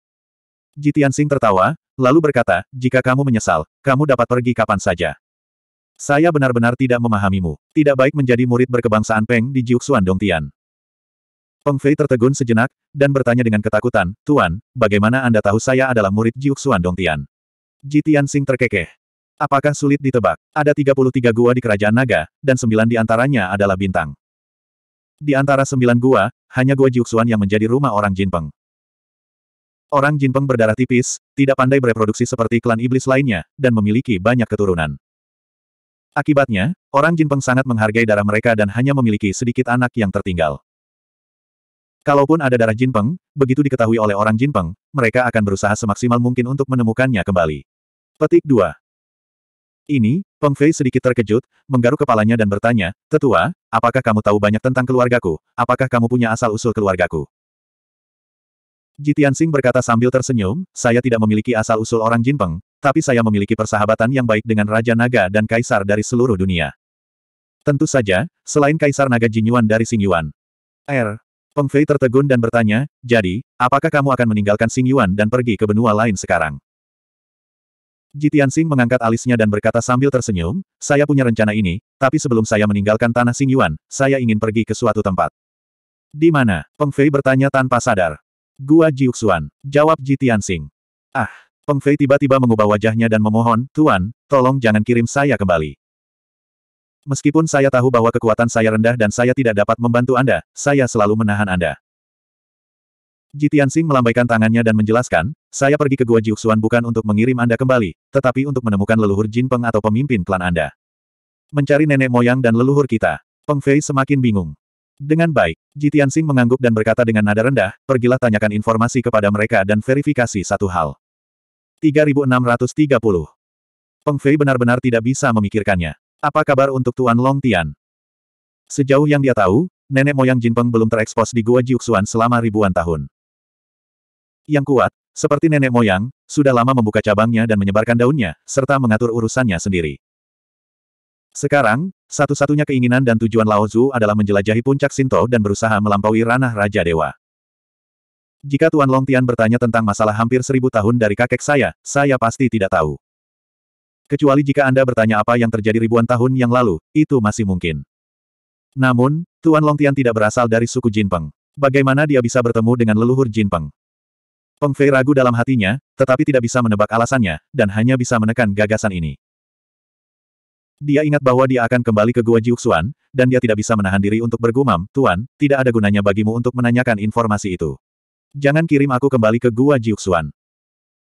Jitian Sing tertawa, lalu berkata, jika kamu menyesal, kamu dapat pergi kapan saja. Saya benar-benar tidak memahamimu. Tidak baik menjadi murid berkebangsaan Peng di Jiuxuan Dongtian. Hong Fei tertegun sejenak, dan bertanya dengan ketakutan, Tuan, bagaimana Anda tahu saya adalah murid Jiuk Xuan Tian? Ji Tianxing terkekeh. Apakah sulit ditebak? Ada 33 gua di Kerajaan Naga, dan 9 di antaranya adalah bintang. Di antara 9 gua, hanya gua Jiuk Xuan yang menjadi rumah orang Jin Peng. Orang Jin Peng berdarah tipis, tidak pandai bereproduksi seperti klan iblis lainnya, dan memiliki banyak keturunan. Akibatnya, orang Jin Peng sangat menghargai darah mereka dan hanya memiliki sedikit anak yang tertinggal. Kalaupun ada darah Jinpeng, begitu diketahui oleh orang Jinpeng, mereka akan berusaha semaksimal mungkin untuk menemukannya kembali. Petik 2. Ini, Peng Fei sedikit terkejut, menggaruk kepalanya dan bertanya, Tetua, apakah kamu tahu banyak tentang keluargaku? Apakah kamu punya asal-usul keluargaku? Jitian Sing berkata sambil tersenyum, saya tidak memiliki asal-usul orang Jinpeng, tapi saya memiliki persahabatan yang baik dengan Raja Naga dan Kaisar dari seluruh dunia. Tentu saja, selain Kaisar Naga Jinyuan dari Yuan. R. Peng Fei tertegun dan bertanya, jadi, apakah kamu akan meninggalkan Xing Yuan dan pergi ke benua lain sekarang? Jitian Xing mengangkat alisnya dan berkata sambil tersenyum, saya punya rencana ini, tapi sebelum saya meninggalkan tanah Xing Yuan, saya ingin pergi ke suatu tempat. Di mana? Peng Fei bertanya tanpa sadar. Gua Jiuxuan, jawab Jitian Xing. Ah, Peng Fei tiba-tiba mengubah wajahnya dan memohon, Tuan, tolong jangan kirim saya kembali. Meskipun saya tahu bahwa kekuatan saya rendah dan saya tidak dapat membantu Anda, saya selalu menahan Anda. Jitiansing melambaikan tangannya dan menjelaskan, saya pergi ke Gua Jiuxuan bukan untuk mengirim Anda kembali, tetapi untuk menemukan leluhur Jin Peng atau pemimpin klan Anda. Mencari nenek moyang dan leluhur kita. Peng Fei semakin bingung. Dengan baik, Jitiansing mengangguk dan berkata dengan nada rendah, pergilah tanyakan informasi kepada mereka dan verifikasi satu hal. 3630 Peng Fei benar-benar tidak bisa memikirkannya. Apa kabar untuk Tuan Long Tian? Sejauh yang dia tahu, nenek moyang Jinpeng belum terekspos di Gua Jiuxuan selama ribuan tahun. Yang kuat, seperti nenek moyang, sudah lama membuka cabangnya dan menyebarkan daunnya, serta mengatur urusannya sendiri. Sekarang, satu-satunya keinginan dan tujuan Lao Tzu adalah menjelajahi puncak Sinto dan berusaha melampaui ranah Raja Dewa. Jika Tuan Long Tian bertanya tentang masalah hampir seribu tahun dari kakek saya, saya pasti tidak tahu. Kecuali jika Anda bertanya apa yang terjadi ribuan tahun yang lalu, itu masih mungkin. Namun, Tuan Longtian tidak berasal dari suku Jinpeng. Bagaimana dia bisa bertemu dengan leluhur Jinpeng? Peng Fei ragu dalam hatinya, tetapi tidak bisa menebak alasannya, dan hanya bisa menekan gagasan ini. Dia ingat bahwa dia akan kembali ke Gua Jiuxuan, dan dia tidak bisa menahan diri untuk bergumam, Tuan, tidak ada gunanya bagimu untuk menanyakan informasi itu. Jangan kirim aku kembali ke Gua Jiuxuan.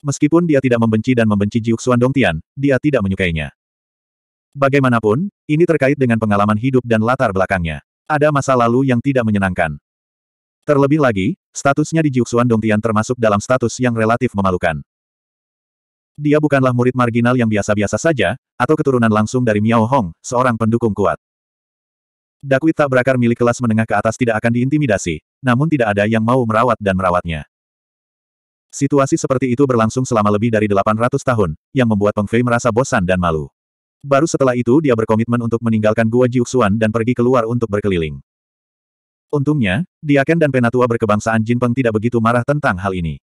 Meskipun dia tidak membenci dan membenci Jiuk Xuan Dongtian, dia tidak menyukainya. Bagaimanapun, ini terkait dengan pengalaman hidup dan latar belakangnya. Ada masa lalu yang tidak menyenangkan. Terlebih lagi, statusnya di Jiuk Xuan Dongtian termasuk dalam status yang relatif memalukan. Dia bukanlah murid marginal yang biasa-biasa saja, atau keturunan langsung dari Miao Hong, seorang pendukung kuat. Dakwit tak berakar milik kelas menengah ke atas tidak akan diintimidasi, namun tidak ada yang mau merawat dan merawatnya. Situasi seperti itu berlangsung selama lebih dari 800 tahun, yang membuat Peng Fei merasa bosan dan malu. Baru setelah itu dia berkomitmen untuk meninggalkan Gua Jiuxuan dan pergi keluar untuk berkeliling. Untungnya, Diaken dan penatua berkebangsaan Jin Peng tidak begitu marah tentang hal ini.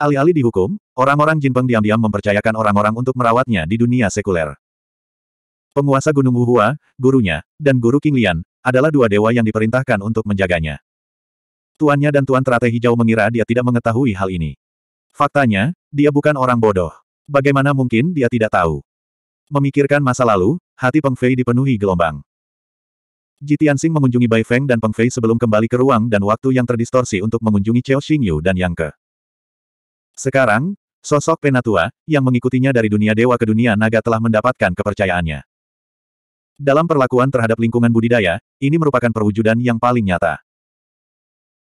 Alih-alih dihukum, orang-orang Jin Peng diam-diam mempercayakan orang-orang untuk merawatnya di dunia sekuler. Penguasa Gunung Wuhua, gurunya, dan guru Qinglian, adalah dua dewa yang diperintahkan untuk menjaganya. Tuannya dan Tuan Teratai Hijau mengira dia tidak mengetahui hal ini. Faktanya, dia bukan orang bodoh. Bagaimana mungkin dia tidak tahu? Memikirkan masa lalu, hati Peng Fei dipenuhi gelombang. Ji Tianxing mengunjungi Bai Feng dan Peng Fei sebelum kembali ke ruang dan waktu yang terdistorsi untuk mengunjungi Cao Xingyu dan Yang Ke. Sekarang, sosok penatua, yang mengikutinya dari dunia dewa ke dunia naga telah mendapatkan kepercayaannya. Dalam perlakuan terhadap lingkungan budidaya, ini merupakan perwujudan yang paling nyata.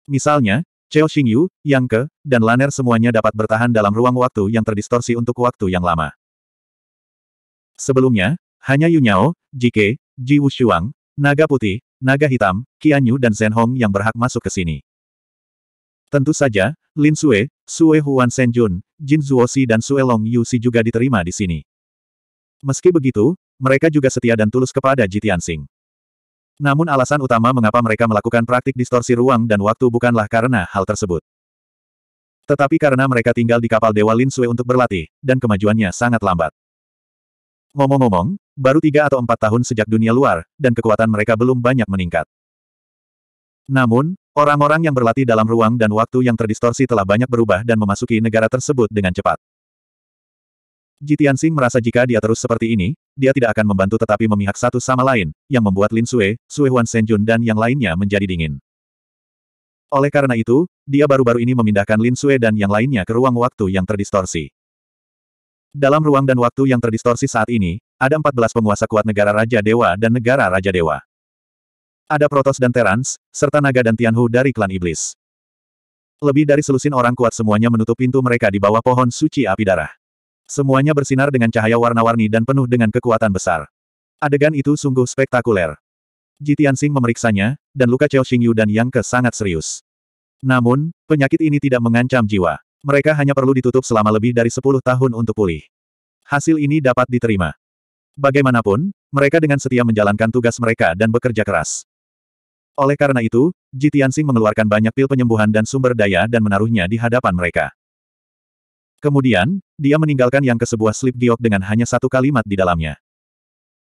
Misalnya, Cheo Xingyu, Yang Ke, dan Laner semuanya dapat bertahan dalam ruang waktu yang terdistorsi untuk waktu yang lama. Sebelumnya, hanya Yu Nyao, Jike, Ji Wushuang, Naga Putih, Naga Hitam, Qianyu dan Zhen Hong yang berhak masuk ke sini. Tentu saja, Lin Sue, Sue Huan Senjun, Jin Zuosi dan Sue Long Yu Si juga diterima di sini. Meski begitu, mereka juga setia dan tulus kepada Jitian Sing. Namun alasan utama mengapa mereka melakukan praktik distorsi ruang dan waktu bukanlah karena hal tersebut. Tetapi karena mereka tinggal di kapal Dewa Lin Sui untuk berlatih, dan kemajuannya sangat lambat. Ngomong-ngomong, baru tiga atau empat tahun sejak dunia luar, dan kekuatan mereka belum banyak meningkat. Namun, orang-orang yang berlatih dalam ruang dan waktu yang terdistorsi telah banyak berubah dan memasuki negara tersebut dengan cepat. Jitian Sing merasa jika dia terus seperti ini, dia tidak akan membantu tetapi memihak satu sama lain, yang membuat Lin Sue, Sue Huan Senjun dan yang lainnya menjadi dingin. Oleh karena itu, dia baru-baru ini memindahkan Lin Sue dan yang lainnya ke ruang waktu yang terdistorsi. Dalam ruang dan waktu yang terdistorsi saat ini, ada 14 penguasa kuat negara Raja Dewa dan negara Raja Dewa. Ada Protos dan Terans, serta Naga dan Tianhu dari klan Iblis. Lebih dari selusin orang kuat semuanya menutup pintu mereka di bawah pohon suci api darah. Semuanya bersinar dengan cahaya warna-warni dan penuh dengan kekuatan besar. Adegan itu sungguh spektakuler. Ji Tianxing memeriksanya, dan luka Chao Xingyu dan Yang Ke sangat serius. Namun, penyakit ini tidak mengancam jiwa. Mereka hanya perlu ditutup selama lebih dari 10 tahun untuk pulih. Hasil ini dapat diterima. Bagaimanapun, mereka dengan setia menjalankan tugas mereka dan bekerja keras. Oleh karena itu, Ji Tianxing mengeluarkan banyak pil penyembuhan dan sumber daya dan menaruhnya di hadapan mereka. Kemudian, dia meninggalkan yang ke sebuah slip giok dengan hanya satu kalimat di dalamnya.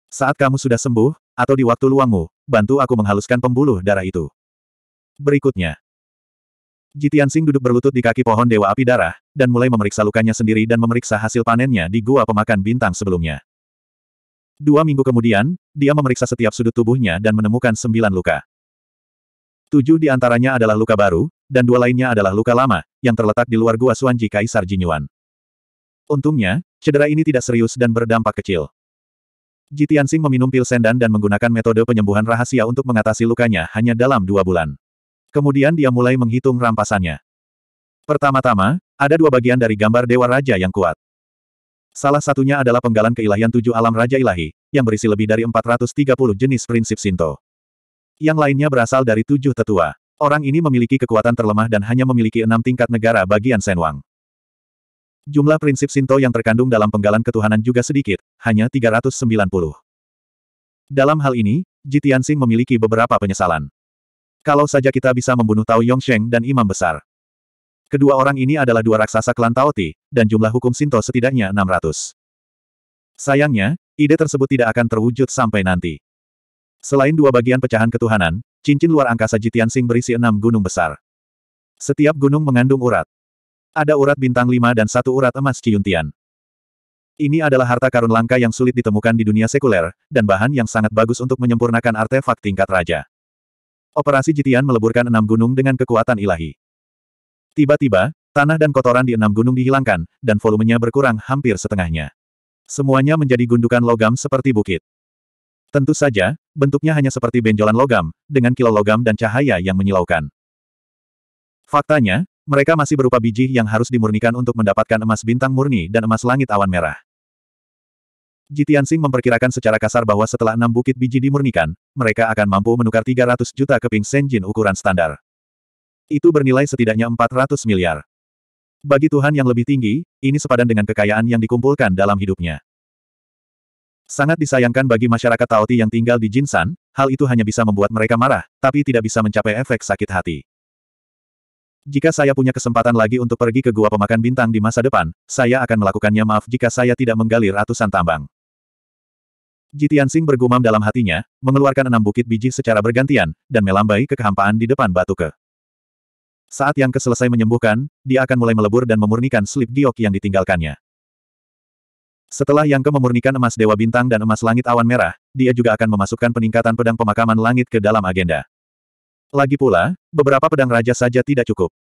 Saat kamu sudah sembuh, atau di waktu luangmu, bantu aku menghaluskan pembuluh darah itu. Berikutnya. Jitian Sing duduk berlutut di kaki pohon Dewa Api Darah, dan mulai memeriksa lukanya sendiri dan memeriksa hasil panennya di gua pemakan bintang sebelumnya. Dua minggu kemudian, dia memeriksa setiap sudut tubuhnya dan menemukan sembilan luka. Tujuh di antaranya adalah luka baru, dan dua lainnya adalah luka lama, yang terletak di luar gua Suanji Kaisar Jinyuan. Untungnya, cedera ini tidak serius dan berdampak kecil. Ji meminum pil sendan dan menggunakan metode penyembuhan rahasia untuk mengatasi lukanya hanya dalam dua bulan. Kemudian dia mulai menghitung rampasannya. Pertama-tama, ada dua bagian dari gambar Dewa Raja yang kuat. Salah satunya adalah penggalan keilahian tujuh alam Raja Ilahi, yang berisi lebih dari 430 jenis prinsip Sinto. Yang lainnya berasal dari tujuh tetua. Orang ini memiliki kekuatan terlemah dan hanya memiliki enam tingkat negara bagian Senwang. Jumlah prinsip Sinto yang terkandung dalam penggalan ketuhanan juga sedikit, hanya 390. Dalam hal ini, Ji Tianxing memiliki beberapa penyesalan. Kalau saja kita bisa membunuh Tao Yongsheng dan Imam Besar. Kedua orang ini adalah dua raksasa klan Taoti, dan jumlah hukum Sinto setidaknya 600. Sayangnya, ide tersebut tidak akan terwujud sampai nanti. Selain dua bagian pecahan ketuhanan, Cincin luar angkasa Jitian Sing berisi enam gunung besar. Setiap gunung mengandung urat. Ada urat bintang lima dan satu urat emas Ciyuntian. Ini adalah harta karun langka yang sulit ditemukan di dunia sekuler, dan bahan yang sangat bagus untuk menyempurnakan artefak tingkat raja. Operasi Jitian meleburkan enam gunung dengan kekuatan ilahi. Tiba-tiba, tanah dan kotoran di enam gunung dihilangkan, dan volumenya berkurang hampir setengahnya. Semuanya menjadi gundukan logam seperti bukit. Tentu saja, bentuknya hanya seperti benjolan logam, dengan kilo logam dan cahaya yang menyilaukan. Faktanya, mereka masih berupa biji yang harus dimurnikan untuk mendapatkan emas bintang murni dan emas langit awan merah. Jitian Jitiansing memperkirakan secara kasar bahwa setelah enam bukit biji dimurnikan, mereka akan mampu menukar 300 juta keping senjin ukuran standar. Itu bernilai setidaknya 400 miliar. Bagi Tuhan yang lebih tinggi, ini sepadan dengan kekayaan yang dikumpulkan dalam hidupnya. Sangat disayangkan bagi masyarakat Taoti yang tinggal di Jinsan, hal itu hanya bisa membuat mereka marah, tapi tidak bisa mencapai efek sakit hati. Jika saya punya kesempatan lagi untuk pergi ke gua pemakan bintang di masa depan, saya akan melakukannya maaf jika saya tidak menggali ratusan tambang. Jitiansing bergumam dalam hatinya, mengeluarkan enam bukit biji secara bergantian, dan melambai ke kehampaan di depan batu ke. Saat yang keselesai menyembuhkan, dia akan mulai melebur dan memurnikan slip giok yang ditinggalkannya. Setelah Yang Ke memurnikan emas Dewa Bintang dan emas Langit Awan Merah, dia juga akan memasukkan peningkatan pedang pemakaman langit ke dalam agenda. Lagi pula, beberapa pedang raja saja tidak cukup.